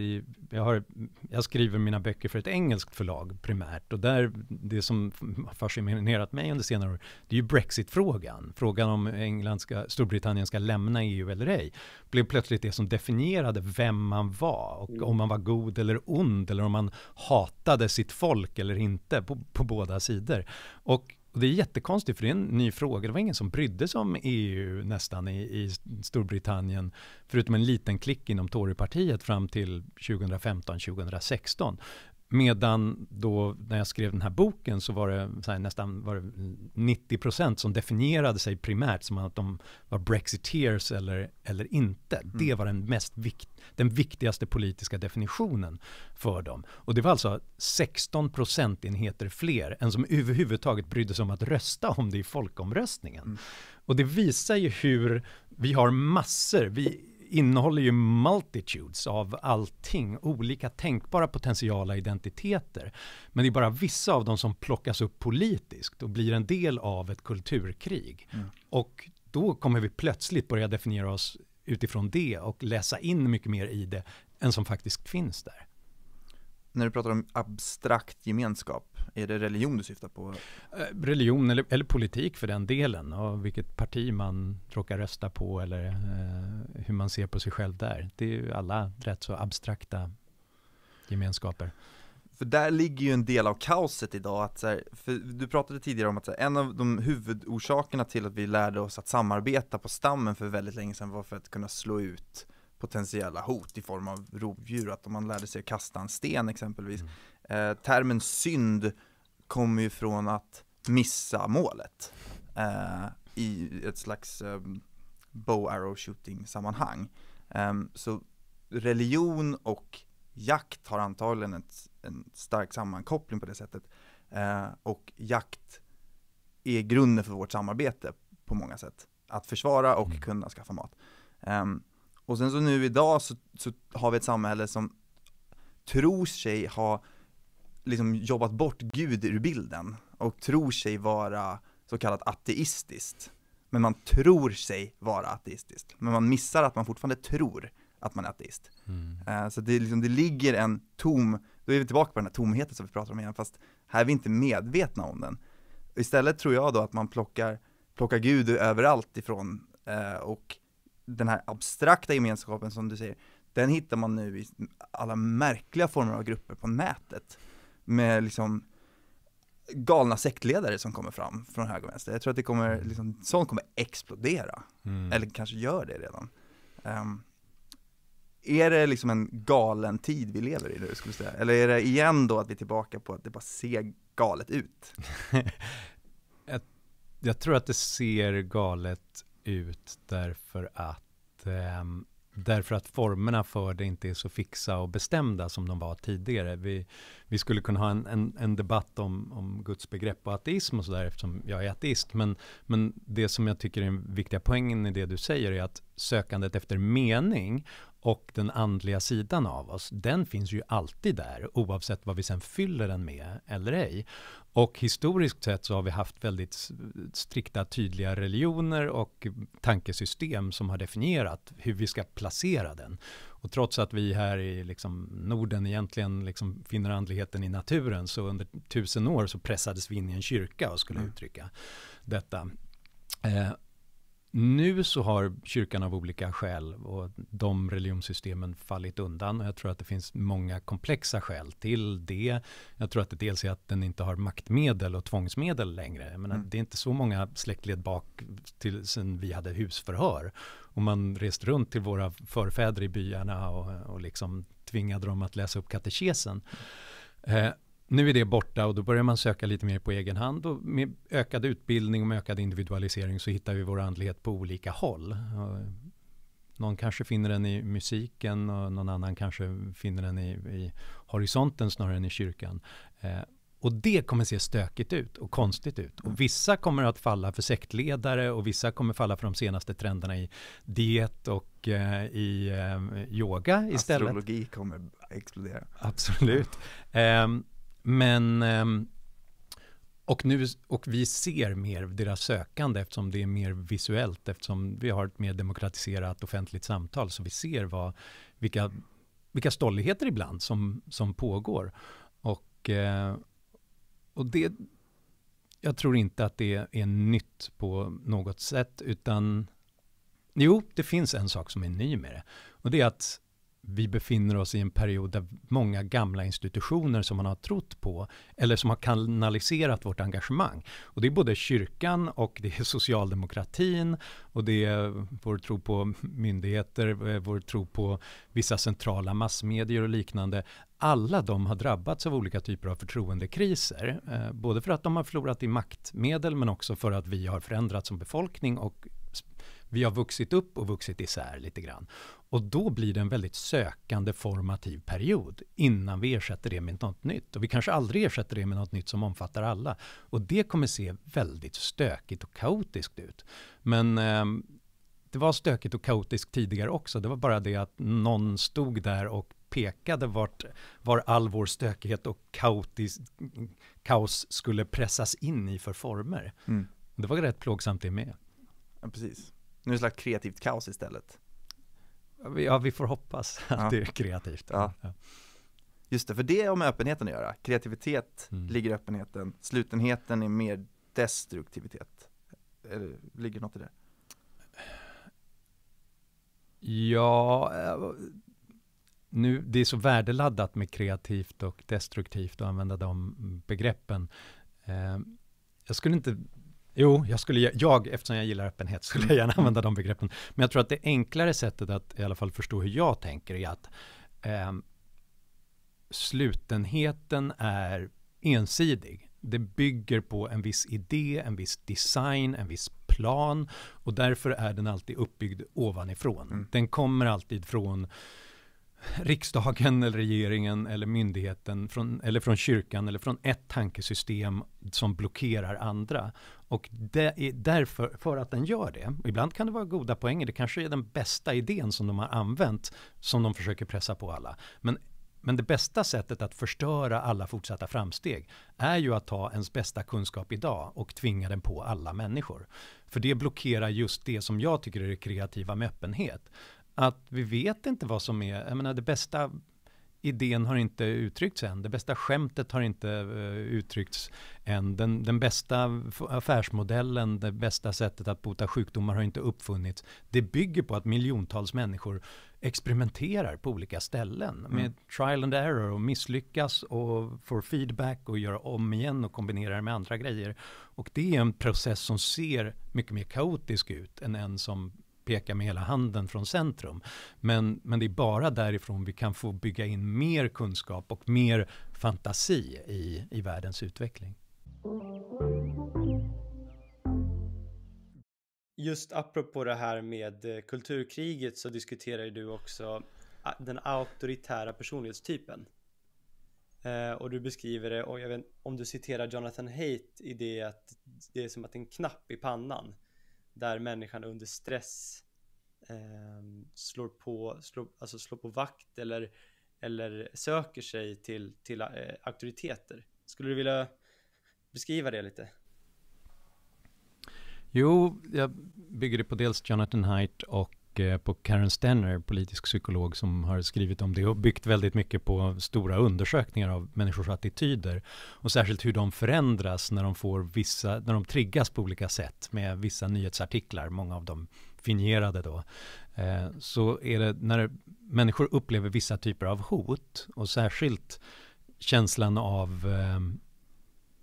jag, har, jag, skriver mina böcker för ett engelskt förlag primärt och där, det som fascinerat mig under senare år, det är ju Brexit-frågan. Frågan om England ska, Storbritannien ska lämna EU eller ej, blev plötsligt det som definierade vem man var och mm. om man var god eller ond eller om man hatade sitt folk eller inte på, på båda sidor. Och och det är jättekonstigt, för det är en ny fråga. Det var ingen som brydde sig om EU nästan i, i Storbritannien, förutom en liten klick inom Torypartiet fram till 2015-2016. Medan då när jag skrev den här boken så var det så här, nästan var det 90% som definierade sig primärt som att de var brexiteers eller, eller inte. Mm. Det var den, mest vikt, den viktigaste politiska definitionen för dem. Och det var alltså 16 procentenheter fler än som överhuvudtaget brydde sig om att rösta om det i folkomröstningen. Mm. Och det visar ju hur vi har massor, vi innehåller ju multitudes av allting, olika tänkbara potentiala identiteter. Men det är bara vissa av dem som plockas upp politiskt och blir en del av ett kulturkrig. Mm. Och då kommer vi plötsligt börja definiera oss utifrån det och läsa in mycket mer i det än som faktiskt finns där när du pratar om abstrakt gemenskap, är det religion du syftar på? Eh, religion eller, eller politik för den delen, och vilket parti man råkar rösta på eller eh, hur man ser på sig själv där. Det är ju alla rätt så abstrakta gemenskaper. För där ligger ju en del av kaoset idag, att så här, du pratade tidigare om att här, en av de huvudorsakerna till att vi lärde oss att samarbeta på stammen för väldigt länge sedan var för att kunna slå ut potentiella hot i form av rovdjur. Att om man lärde sig att kasta en sten exempelvis. Mm. Eh, termen synd kommer ju från att missa målet eh, i ett slags eh, bow arrow shooting sammanhang. Ehm, så religion och jakt har antagligen ett, en stark sammankoppling på det sättet. Eh, och jakt är grunden för vårt samarbete på många sätt. Att försvara och mm. kunna skaffa mat. Um, och sen så nu idag så, så har vi ett samhälle som tror sig ha liksom jobbat bort Gud ur bilden och tror sig vara så kallat ateistiskt. Men man tror sig vara ateistiskt. Men man missar att man fortfarande tror att man är ateist. Mm. Eh, så det, liksom, det ligger en tom, då är vi tillbaka på den här tomheten som vi pratar om igen, fast här är vi inte medvetna om den. Istället tror jag då att man plockar, plockar Gud överallt ifrån eh, och den här abstrakta gemenskapen som du säger, den hittar man nu i alla märkliga former av grupper på nätet. Med liksom galna sektledare som kommer fram från höger och vänster. Jag tror att det kommer, mm. liksom, sånt kommer explodera. Mm. Eller kanske gör det redan. Um, är det liksom en galen tid vi lever i nu, skulle jag säga? Eller är det igen då att vi är tillbaka på att det bara ser galet ut? jag, jag, tror att det ser galet ut därför att, eh, därför att formerna för det inte är så fixa och bestämda som de var tidigare. Vi, vi skulle kunna ha en, en, en debatt om, om Guds begrepp och ateism och sådär eftersom jag är ateist. Men, men det som jag tycker är den viktiga poängen i det du säger är att sökandet efter mening och den andliga sidan av oss, den finns ju alltid där, oavsett vad vi sen fyller den med eller ej. Och historiskt sett så har vi haft väldigt strikta, tydliga religioner och tankesystem som har definierat hur vi ska placera den. Och trots att vi här i liksom Norden egentligen liksom finner andligheten i naturen, så under tusen år så pressades vi in i en kyrka och skulle mm. uttrycka detta. Eh, nu så har kyrkan av olika skäl och de religionssystemen fallit undan. Jag tror att det finns många komplexa skäl till det. Jag tror att det dels är att den inte har maktmedel och tvångsmedel längre. Jag mm. Det är inte så många släktled bak till sen vi hade husförhör. Och man reste runt till våra förfäder i byarna och, och liksom tvingade dem att läsa upp katekesen. Eh, nu är det borta och då börjar man söka lite mer på egen hand och med ökad utbildning och med ökad individualisering så hittar vi vår andlighet på olika håll. Någon kanske finner den i musiken och någon annan kanske finner den i, i horisonten snarare än i kyrkan. Eh, och det kommer se stökigt ut och konstigt ut. Och vissa kommer att falla för sektledare och vissa kommer falla för de senaste trenderna i diet och eh, i eh, yoga istället. Astrologi kommer explodera. Absolut. Ehm, men ehm, och, nu, och vi ser mer deras sökande eftersom det är mer visuellt, eftersom vi har ett mer demokratiserat offentligt samtal, så vi ser vad, vilka, vilka stolligheter ibland som, som pågår. Och, eh, och det, jag tror inte att det är nytt på något sätt, utan jo, det finns en sak som är ny med det. Och det är att vi befinner oss i en period där många gamla institutioner som man har trott på eller som har kanaliserat vårt engagemang. Och det är både kyrkan och det är socialdemokratin och det är vår tro på myndigheter, eh, vår tro på vissa centrala massmedier och liknande. Alla de har drabbats av olika typer av förtroendekriser. Eh, både för att de har förlorat i maktmedel men också för att vi har förändrats som befolkning och vi har vuxit upp och vuxit isär lite grann. Och då blir det en väldigt sökande formativ period innan vi ersätter det med något nytt. Och vi kanske aldrig ersätter det med något nytt som omfattar alla. Och det kommer se väldigt stökigt och kaotiskt ut. Men eh, det var stökigt och kaotiskt tidigare också. Det var bara det att någon stod där och pekade vart, var all vår stökighet och kaotis, kaos skulle pressas in i för former. Mm. Det var rätt plågsamt det med. Ja, precis. Nu är det slags kreativt kaos istället. Ja, vi får hoppas att ja. det är kreativt. Ja. ja. Just det, för det har med öppenheten att göra. Kreativitet mm. ligger i öppenheten, slutenheten är mer destruktivitet. Eller, ligger något i det? Ja, eh, nu, det är så värdeladdat med kreativt och destruktivt att använda de begreppen. Eh, jag skulle inte Jo, jag, skulle, jag, eftersom jag gillar öppenhet, skulle jag gärna mm. använda de begreppen. Men jag tror att det enklare sättet att i alla fall förstå hur jag tänker är att eh, slutenheten är ensidig. Det bygger på en viss idé, en viss design, en viss plan och därför är den alltid uppbyggd ovanifrån. Mm. Den kommer alltid från riksdagen eller regeringen eller myndigheten från, eller från kyrkan eller från ett tankesystem som blockerar andra. Och det är därför, för att den gör det, och ibland kan det vara goda poänger, det kanske är den bästa idén som de har använt som de försöker pressa på alla. Men men det bästa sättet att förstöra alla fortsatta framsteg är ju att ta ens bästa kunskap idag och tvinga den på alla människor. För det blockerar just det som jag tycker är det kreativa med öppenhet att vi vet inte vad som är, jag menar det bästa idén har inte uttryckts än, det bästa skämtet har inte uh, uttryckts än, den, den bästa affärsmodellen, det bästa sättet att bota sjukdomar har inte uppfunnits. Det bygger på att miljontals människor experimenterar på olika ställen mm. med trial and error och misslyckas och får feedback och gör om igen och kombinerar med andra grejer. Och det är en process som ser mycket mer kaotisk ut än en som peka med hela handen från centrum. Men, men det är bara därifrån vi kan få bygga in mer kunskap och mer fantasi i, i världens utveckling. Just apropå det här med eh, kulturkriget så diskuterar du också ah, den auktoritära personlighetstypen. Eh, och du beskriver det, och jag vet om du citerar Jonathan Haidt i det att det är som att en knapp i pannan där människan under stress eh, slår, på, slår, alltså slår på vakt eller, eller söker sig till, till eh, auktoriteter. Skulle du vilja beskriva det lite? Jo, jag bygger det på dels Jonathan Haidt och mycket eh, på Karen Stenner, politisk psykolog som har skrivit om det och byggt väldigt mycket på stora undersökningar av människors attityder och särskilt hur de förändras när de får vissa, när de triggas på olika sätt med vissa nyhetsartiklar, många av dem fingerade då. Eh, så är det när människor upplever vissa typer av hot och särskilt känslan av eh,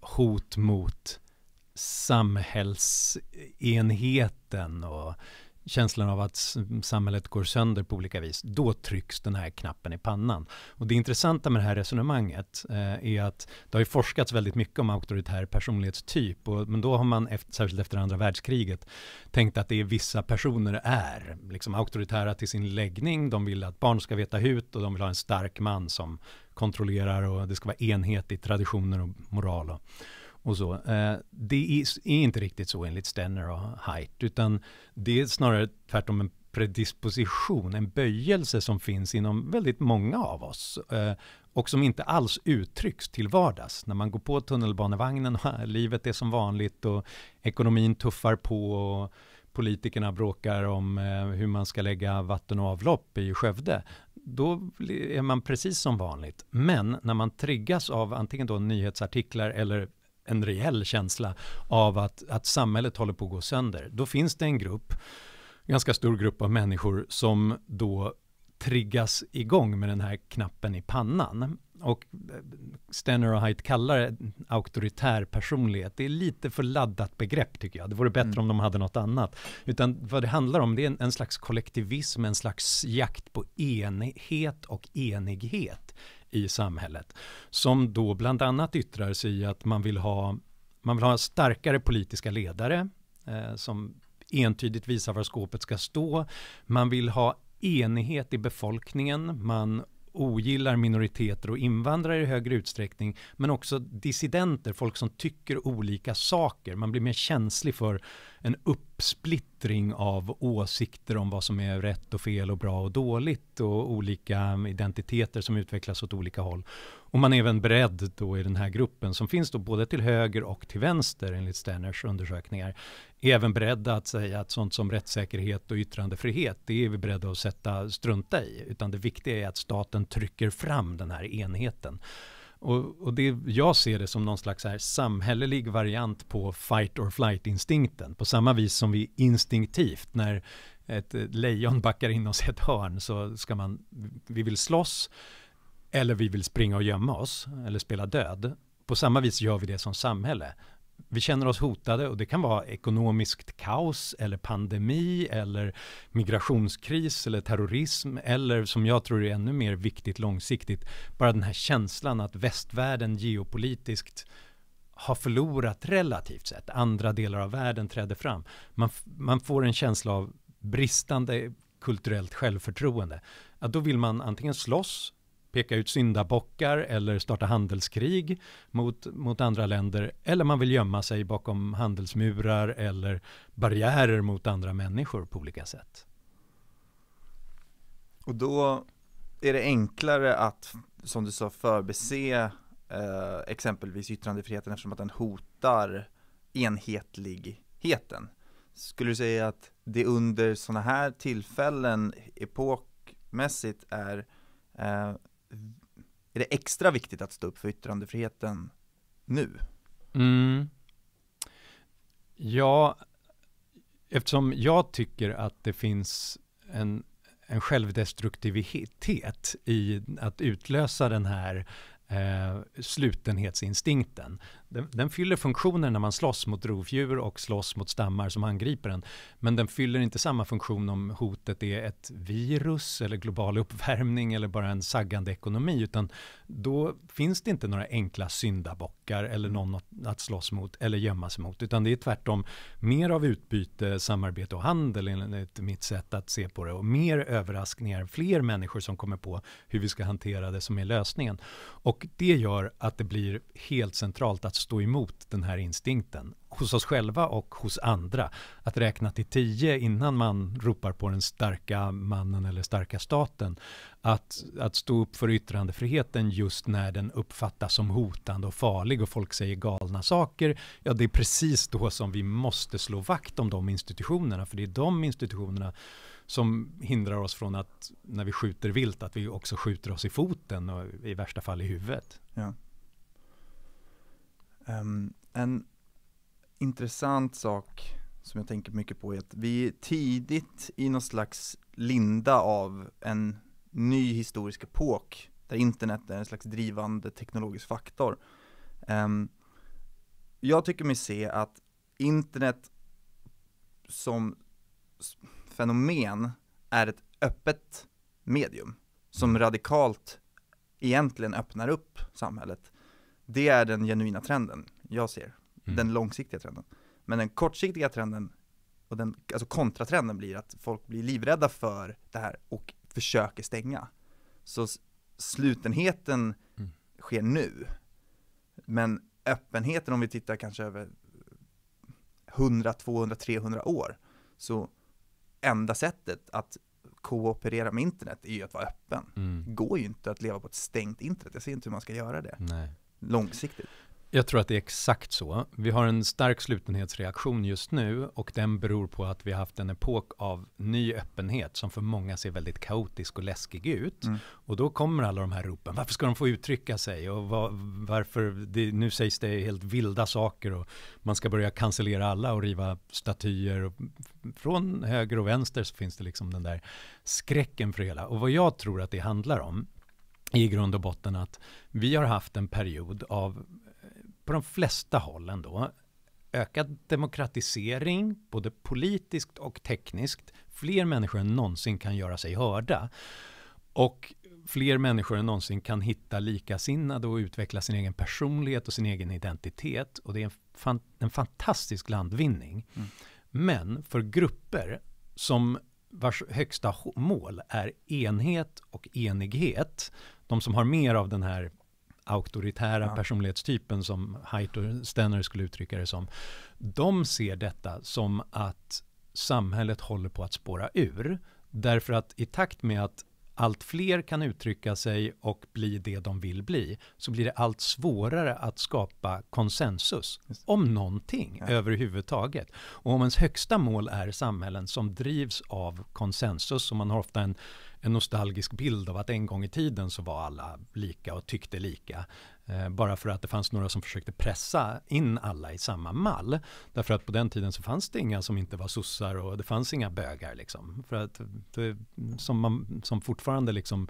hot mot samhällsenheten och känslan av att samhället går sönder på olika vis, då trycks den här knappen i pannan. Och det intressanta med det här resonemanget eh, är att det har ju forskats väldigt mycket om auktoritär personlighetstyp, och, men då har man, efter, särskilt efter andra världskriget, tänkt att det är vissa personer är liksom auktoritära till sin läggning, de vill att barn ska veta hut och de vill ha en stark man som kontrollerar och det ska vara enhet i traditioner och moral. Och, och så. Eh, det är, är inte riktigt så enligt Stenner och Haidt, utan det är snarare tvärtom en predisposition, en böjelse som finns inom väldigt många av oss eh, och som inte alls uttrycks till vardags. När man går på tunnelbanevagnen och livet är som vanligt och ekonomin tuffar på och politikerna bråkar om eh, hur man ska lägga vatten och avlopp i Skövde, då är man precis som vanligt. Men när man triggas av antingen då nyhetsartiklar eller en rejäl känsla av att, att samhället håller på att gå sönder. Då finns det en grupp, ganska stor grupp av människor som då triggas igång med den här knappen i pannan. Och eh, Stenner och Height kallar det auktoritär personlighet. Det är lite för laddat begrepp tycker jag. Det vore bättre mm. om de hade något annat. Utan vad det handlar om det är en, en slags kollektivism, en slags jakt på enhet och enighet i samhället. Som då bland annat yttrar sig i att man vill ha, man vill ha starkare politiska ledare eh, som entydigt visar var skåpet ska stå. Man vill ha enighet i befolkningen. Man ogillar minoriteter och invandrare i högre utsträckning, men också dissidenter, folk som tycker olika saker. Man blir mer känslig för en uppsplittring av åsikter om vad som är rätt och fel och bra och dåligt och olika identiteter som utvecklas åt olika håll. Och man är även beredd då i den här gruppen som finns då både till höger och till vänster enligt Sterners undersökningar, är även beredda att säga att sånt som rättssäkerhet och yttrandefrihet, det är vi beredda att sätta, strunta i, utan det viktiga är att staten trycker fram den här enheten. Och, och, det, jag ser det som någon slags här samhällelig variant på fight or flight-instinkten. På samma vis som vi instinktivt, när ett lejon backar in oss i ett hörn, så ska man, vi vill slåss, eller vi vill springa och gömma oss eller spela död. På samma vis gör vi det som samhälle. Vi känner oss hotade och det kan vara ekonomiskt kaos eller pandemi eller migrationskris eller terrorism eller som jag tror är ännu mer viktigt långsiktigt, bara den här känslan att västvärlden geopolitiskt har förlorat relativt sett. Andra delar av världen träder fram. Man, man får en känsla av bristande kulturellt självförtroende. Ja, då vill man antingen slåss peka ut syndabockar eller starta handelskrig mot, mot andra länder eller man vill gömma sig bakom handelsmurar eller barriärer mot andra människor på olika sätt. Och då är det enklare att, som du sa, förbese eh, exempelvis yttrandefriheten eftersom att den hotar enhetligheten. Skulle du säga att det under sådana här tillfällen epokmässigt är eh, är det extra viktigt att stå upp för yttrandefriheten nu? Mm. Ja, eftersom jag tycker att det finns en, en självdestruktivitet i att utlösa den här eh, slutenhetsinstinkten den, den, fyller funktioner när man slåss mot rovdjur och slåss mot stammar som angriper en. Men den fyller inte samma funktion om hotet är ett virus eller global uppvärmning eller bara en saggande ekonomi, utan då finns det inte några enkla syndabockar eller mm. någon att slåss mot eller gömma sig mot, utan det är tvärtom mer av utbyte, samarbete och handel enligt mitt sätt att se på det och mer överraskningar, fler människor som kommer på hur vi ska hantera det som är lösningen. Och det gör att det blir helt centralt att stå emot den här instinkten hos oss själva och hos andra. Att räkna till tio innan man ropar på den starka mannen eller starka staten. Att, att stå upp för yttrandefriheten just när den uppfattas som hotande och farlig och folk säger galna saker. Ja, det är precis då som vi måste slå vakt om de institutionerna, för det är de institutionerna som hindrar oss från att när vi skjuter vilt, att vi också skjuter oss i foten och i värsta fall i huvudet. Ja. Um, en intressant sak som jag tänker mycket på är att vi är tidigt i någon slags linda av en ny historisk epok där internet är en slags drivande teknologisk faktor. Um, jag tycker mig se att internet som fenomen är ett öppet medium som radikalt egentligen öppnar upp samhället. Det är den genuina trenden jag ser, mm. den långsiktiga trenden. Men den kortsiktiga trenden, och den, alltså kontratrenden blir att folk blir livrädda för det här och försöker stänga. Så slutenheten mm. sker nu. Men öppenheten, om vi tittar kanske över 100, 200, 300 år, så enda sättet att kooperera med internet är ju att vara öppen. Mm. går ju inte att leva på ett stängt internet. Jag ser inte hur man ska göra det. Nej långsiktigt? Jag tror att det är exakt så. Vi har en stark slutenhetsreaktion just nu och den beror på att vi har haft en epok av ny öppenhet som för många ser väldigt kaotisk och läskig ut. Mm. Och då kommer alla de här ropen, varför ska de få uttrycka sig? Och var, varför, det, nu sägs det helt vilda saker och man ska börja cancellera alla och riva statyer. från höger och vänster så finns det liksom den där skräcken för hela. Och vad jag tror att det handlar om, i grund och botten att vi har haft en period av, eh, på de flesta håll ändå, ökad demokratisering, både politiskt och tekniskt. Fler människor än någonsin kan göra sig hörda. Och fler människor än någonsin kan hitta likasinnade och utveckla sin egen personlighet och sin egen identitet. Och det är en, fan, en fantastisk landvinning. Mm. Men för grupper som vars högsta mål är enhet och enighet, de som har mer av den här auktoritära ja. personlighetstypen som Haidt och Stenner skulle uttrycka det som. De ser detta som att samhället håller på att spåra ur. Därför att i takt med att allt fler kan uttrycka sig och bli det de vill bli, så blir det allt svårare att skapa konsensus om någonting ja. överhuvudtaget. Och om ens högsta mål är samhällen som drivs av konsensus, och man har ofta en, en nostalgisk bild av att en gång i tiden så var alla lika och tyckte lika. Eh, bara för att det fanns några som försökte pressa in alla i samma mall. Därför att på den tiden så fanns det inga som inte var sossar och det fanns inga bögar. Liksom. För att det, som, man, som fortfarande liksom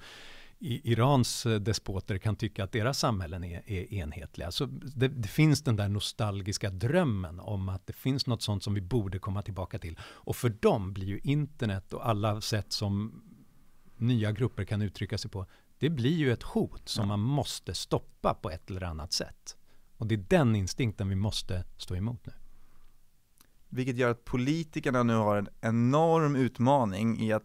i Irans eh, despoter kan tycka att deras samhällen är, är enhetliga. Så det, det, finns den där nostalgiska drömmen om att det finns något sånt som vi borde komma tillbaka till. Och för dem blir ju internet och alla sätt som nya grupper kan uttrycka sig på det blir ju ett hot som man måste stoppa på ett eller annat sätt. Och det är den instinkten vi måste stå emot nu. Vilket gör att politikerna nu har en enorm utmaning i att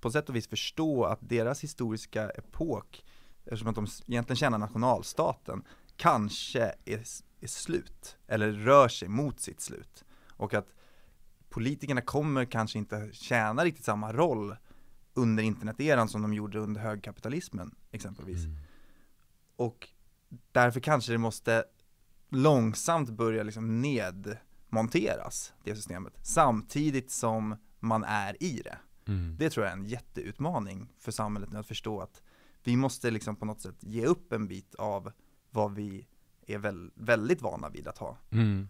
på sätt och vis förstå att deras historiska epok, eftersom att de egentligen tjänar nationalstaten, kanske är, är slut, eller rör sig mot sitt slut. Och att politikerna kommer kanske inte tjäna riktigt samma roll under interneteran som de gjorde under högkapitalismen exempelvis. Mm. Och därför kanske det måste långsamt börja liksom nedmonteras, det systemet, samtidigt som man är i det. Mm. Det tror jag är en jätteutmaning för samhället nu att förstå att vi måste liksom på något sätt ge upp en bit av vad vi är väl, väldigt vana vid att ha. Mm.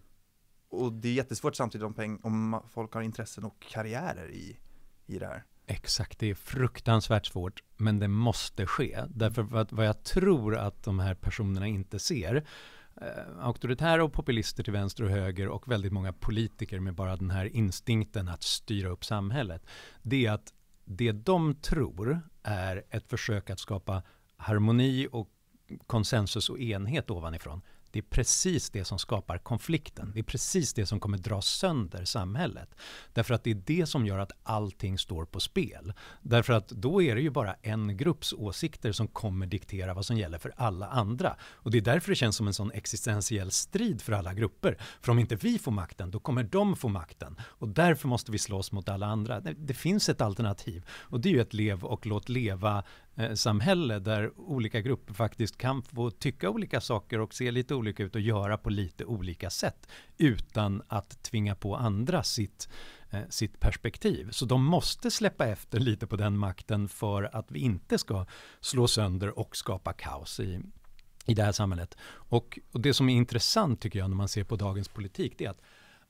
Och det är jättesvårt samtidigt om, peng, om folk har intressen och karriärer i, i det här. Exakt, det är fruktansvärt svårt, men det måste ske. Därför att vad jag tror att de här personerna inte ser, eh, auktoritära och populister till vänster och höger och väldigt många politiker med bara den här instinkten att styra upp samhället, det är att det de tror är ett försök att skapa harmoni och konsensus och enhet ovanifrån. Det är precis det som skapar konflikten. Det är precis det som kommer dra sönder samhället. Därför att det är det som gör att allting står på spel. Därför att då är det ju bara en grupps åsikter som kommer diktera vad som gäller för alla andra. Och det är därför det känns som en sån existentiell strid för alla grupper. För om inte vi får makten, då kommer de få makten. Och därför måste vi slåss mot alla andra. Det finns ett alternativ. Och det är ju ett lev och låt leva Eh, samhälle där olika grupper faktiskt kan få tycka olika saker och se lite olika ut och göra på lite olika sätt utan att tvinga på andra sitt, eh, sitt perspektiv. Så de måste släppa efter lite på den makten för att vi inte ska slå sönder och skapa kaos i, i det här samhället. Och, och det som är intressant tycker jag när man ser på dagens politik det är att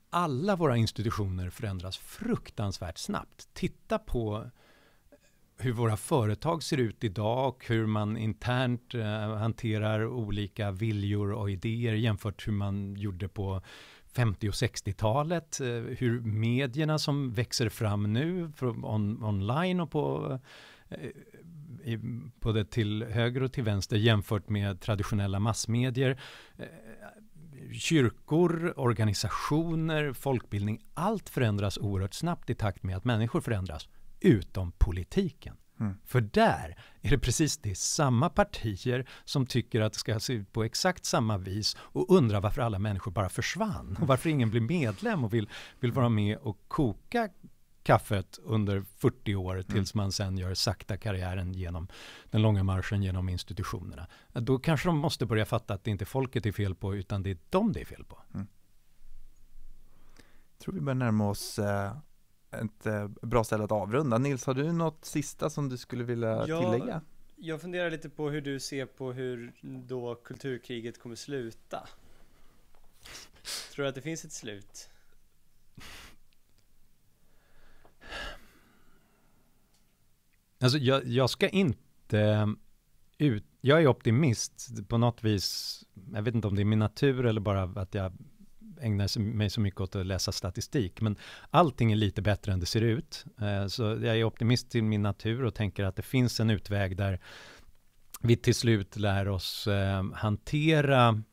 alla våra institutioner förändras fruktansvärt snabbt. Titta på hur våra företag ser ut idag och hur man internt eh, hanterar olika viljor och idéer jämfört hur man gjorde på 50 och 60-talet, eh, hur medierna som växer fram nu on, online och på eh, i, både till höger och till vänster jämfört med traditionella massmedier. Eh, kyrkor, organisationer, folkbildning, allt förändras oerhört snabbt i takt med att människor förändras utom politiken. Mm. För där är det precis det samma partier som tycker att det ska se ut på exakt samma vis och undrar varför alla människor bara försvann och mm. varför ingen blir medlem och vill, vill vara med och koka kaffet under 40 år mm. tills man sen gör sakta karriären genom den långa marschen genom institutionerna. Då kanske de måste börja fatta att det inte är folket det är fel på utan det är dem det är fel på. Mm. Jag tror vi börjar närma oss eh, ett eh, bra ställe att avrunda. Nils, har du något sista som du skulle vilja ja, tillägga? Jag funderar lite på hur du ser på hur då kulturkriget kommer sluta. Tror du att det finns ett slut? Alltså jag, jag ska inte eh, ut, jag är optimist på något vis, jag vet inte om det är min natur eller bara att jag ägnar mig så mycket åt att läsa statistik, men allting är lite bättre än det ser ut. Eh, så jag är optimist till min natur och tänker att det finns en utväg där vi till slut lär oss eh, hantera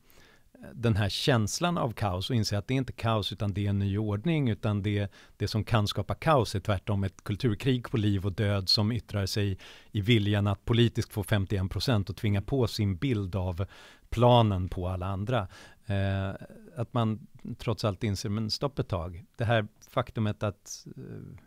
den här känslan av kaos och inse att det är inte kaos utan det är en ny ordning utan det, det som kan skapa kaos är tvärtom ett kulturkrig på liv och död som yttrar sig i viljan att politiskt få 51 procent och tvinga på sin bild av planen på alla andra. Eh, att man trots allt inser, men stopp ett tag, det här faktumet att eh,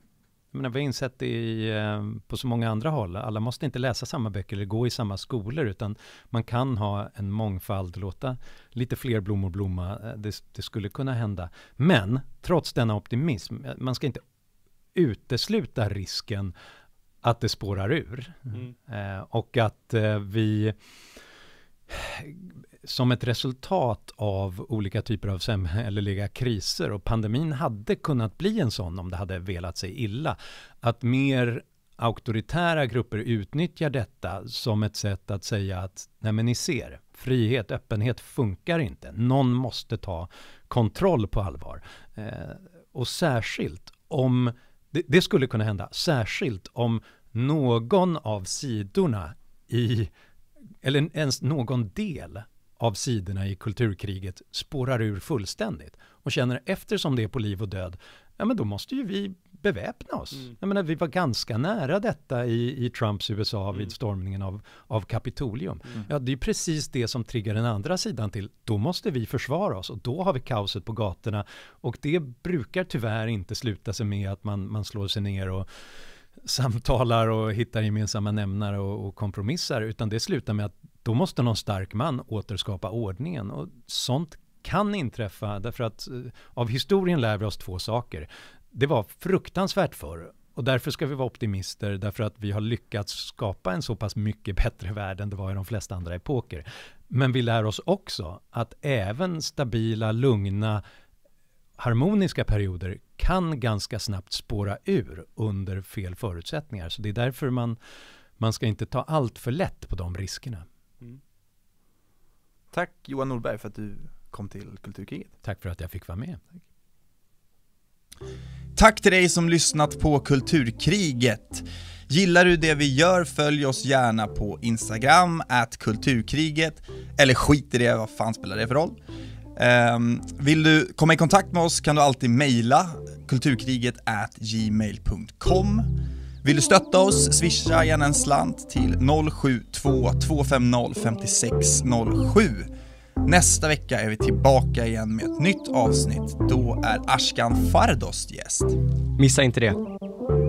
menar, vi har insett det i, eh, på så många andra håll. Alla måste inte läsa samma böcker eller gå i samma skolor, utan man kan ha en mångfald, låta lite fler blommor blomma. Eh, det, det skulle kunna hända. Men trots denna optimism, eh, man ska inte utesluta risken att det spårar ur. Mm. och att vi som ett resultat av olika typer av samhälleliga kriser och pandemin hade kunnat bli en sån om det hade velat sig illa. Att mer auktoritära grupper utnyttjar detta som ett sätt att säga att nej men ni ser, frihet, öppenhet funkar inte. Någon måste ta kontroll på allvar. Eh, och särskilt om, det, det skulle kunna hända, särskilt om någon av sidorna i eller ens någon del av sidorna i kulturkriget spårar ur fullständigt och känner eftersom det är på liv och död, ja men då måste ju vi beväpna oss. Mm. Jag menar, vi var ganska nära detta i, i Trumps USA mm. vid stormningen av, av Kapitolium. Mm. Ja, det är precis det som triggar den andra sidan till, då måste vi försvara oss och då har vi kaoset på gatorna och det brukar tyvärr inte sluta sig med att man, man slår sig ner och samtalar och hittar gemensamma nämnare och, och kompromissar, utan det slutar med att då måste någon stark man återskapa ordningen och sånt kan inträffa därför att eh, av historien lär vi oss två saker. Det var fruktansvärt förr och därför ska vi vara optimister därför att vi har lyckats skapa en så pass mycket bättre värld än det var i de flesta andra epoker. Men vi lär oss också att även stabila, lugna, harmoniska perioder kan ganska snabbt spåra ur under fel förutsättningar. Så det är därför man, man ska inte ta allt för lätt på de riskerna. Mm. Tack Johan Norberg för att du kom till Kulturkriget. Tack för att jag fick vara med. Tack. Tack till dig som lyssnat på Kulturkriget. Gillar du det vi gör, följ oss gärna på Instagram, at kulturkriget, eller skit i det, vad fan spelar det för roll? Um, vill du komma i kontakt med oss kan du alltid mejla kulturkriget at gmail.com vill du stötta oss? Swisha gärna en slant till 072 250 5607. Nästa vecka är vi tillbaka igen med ett nytt avsnitt. Då är Ashkan Fardost gäst. Missa inte det.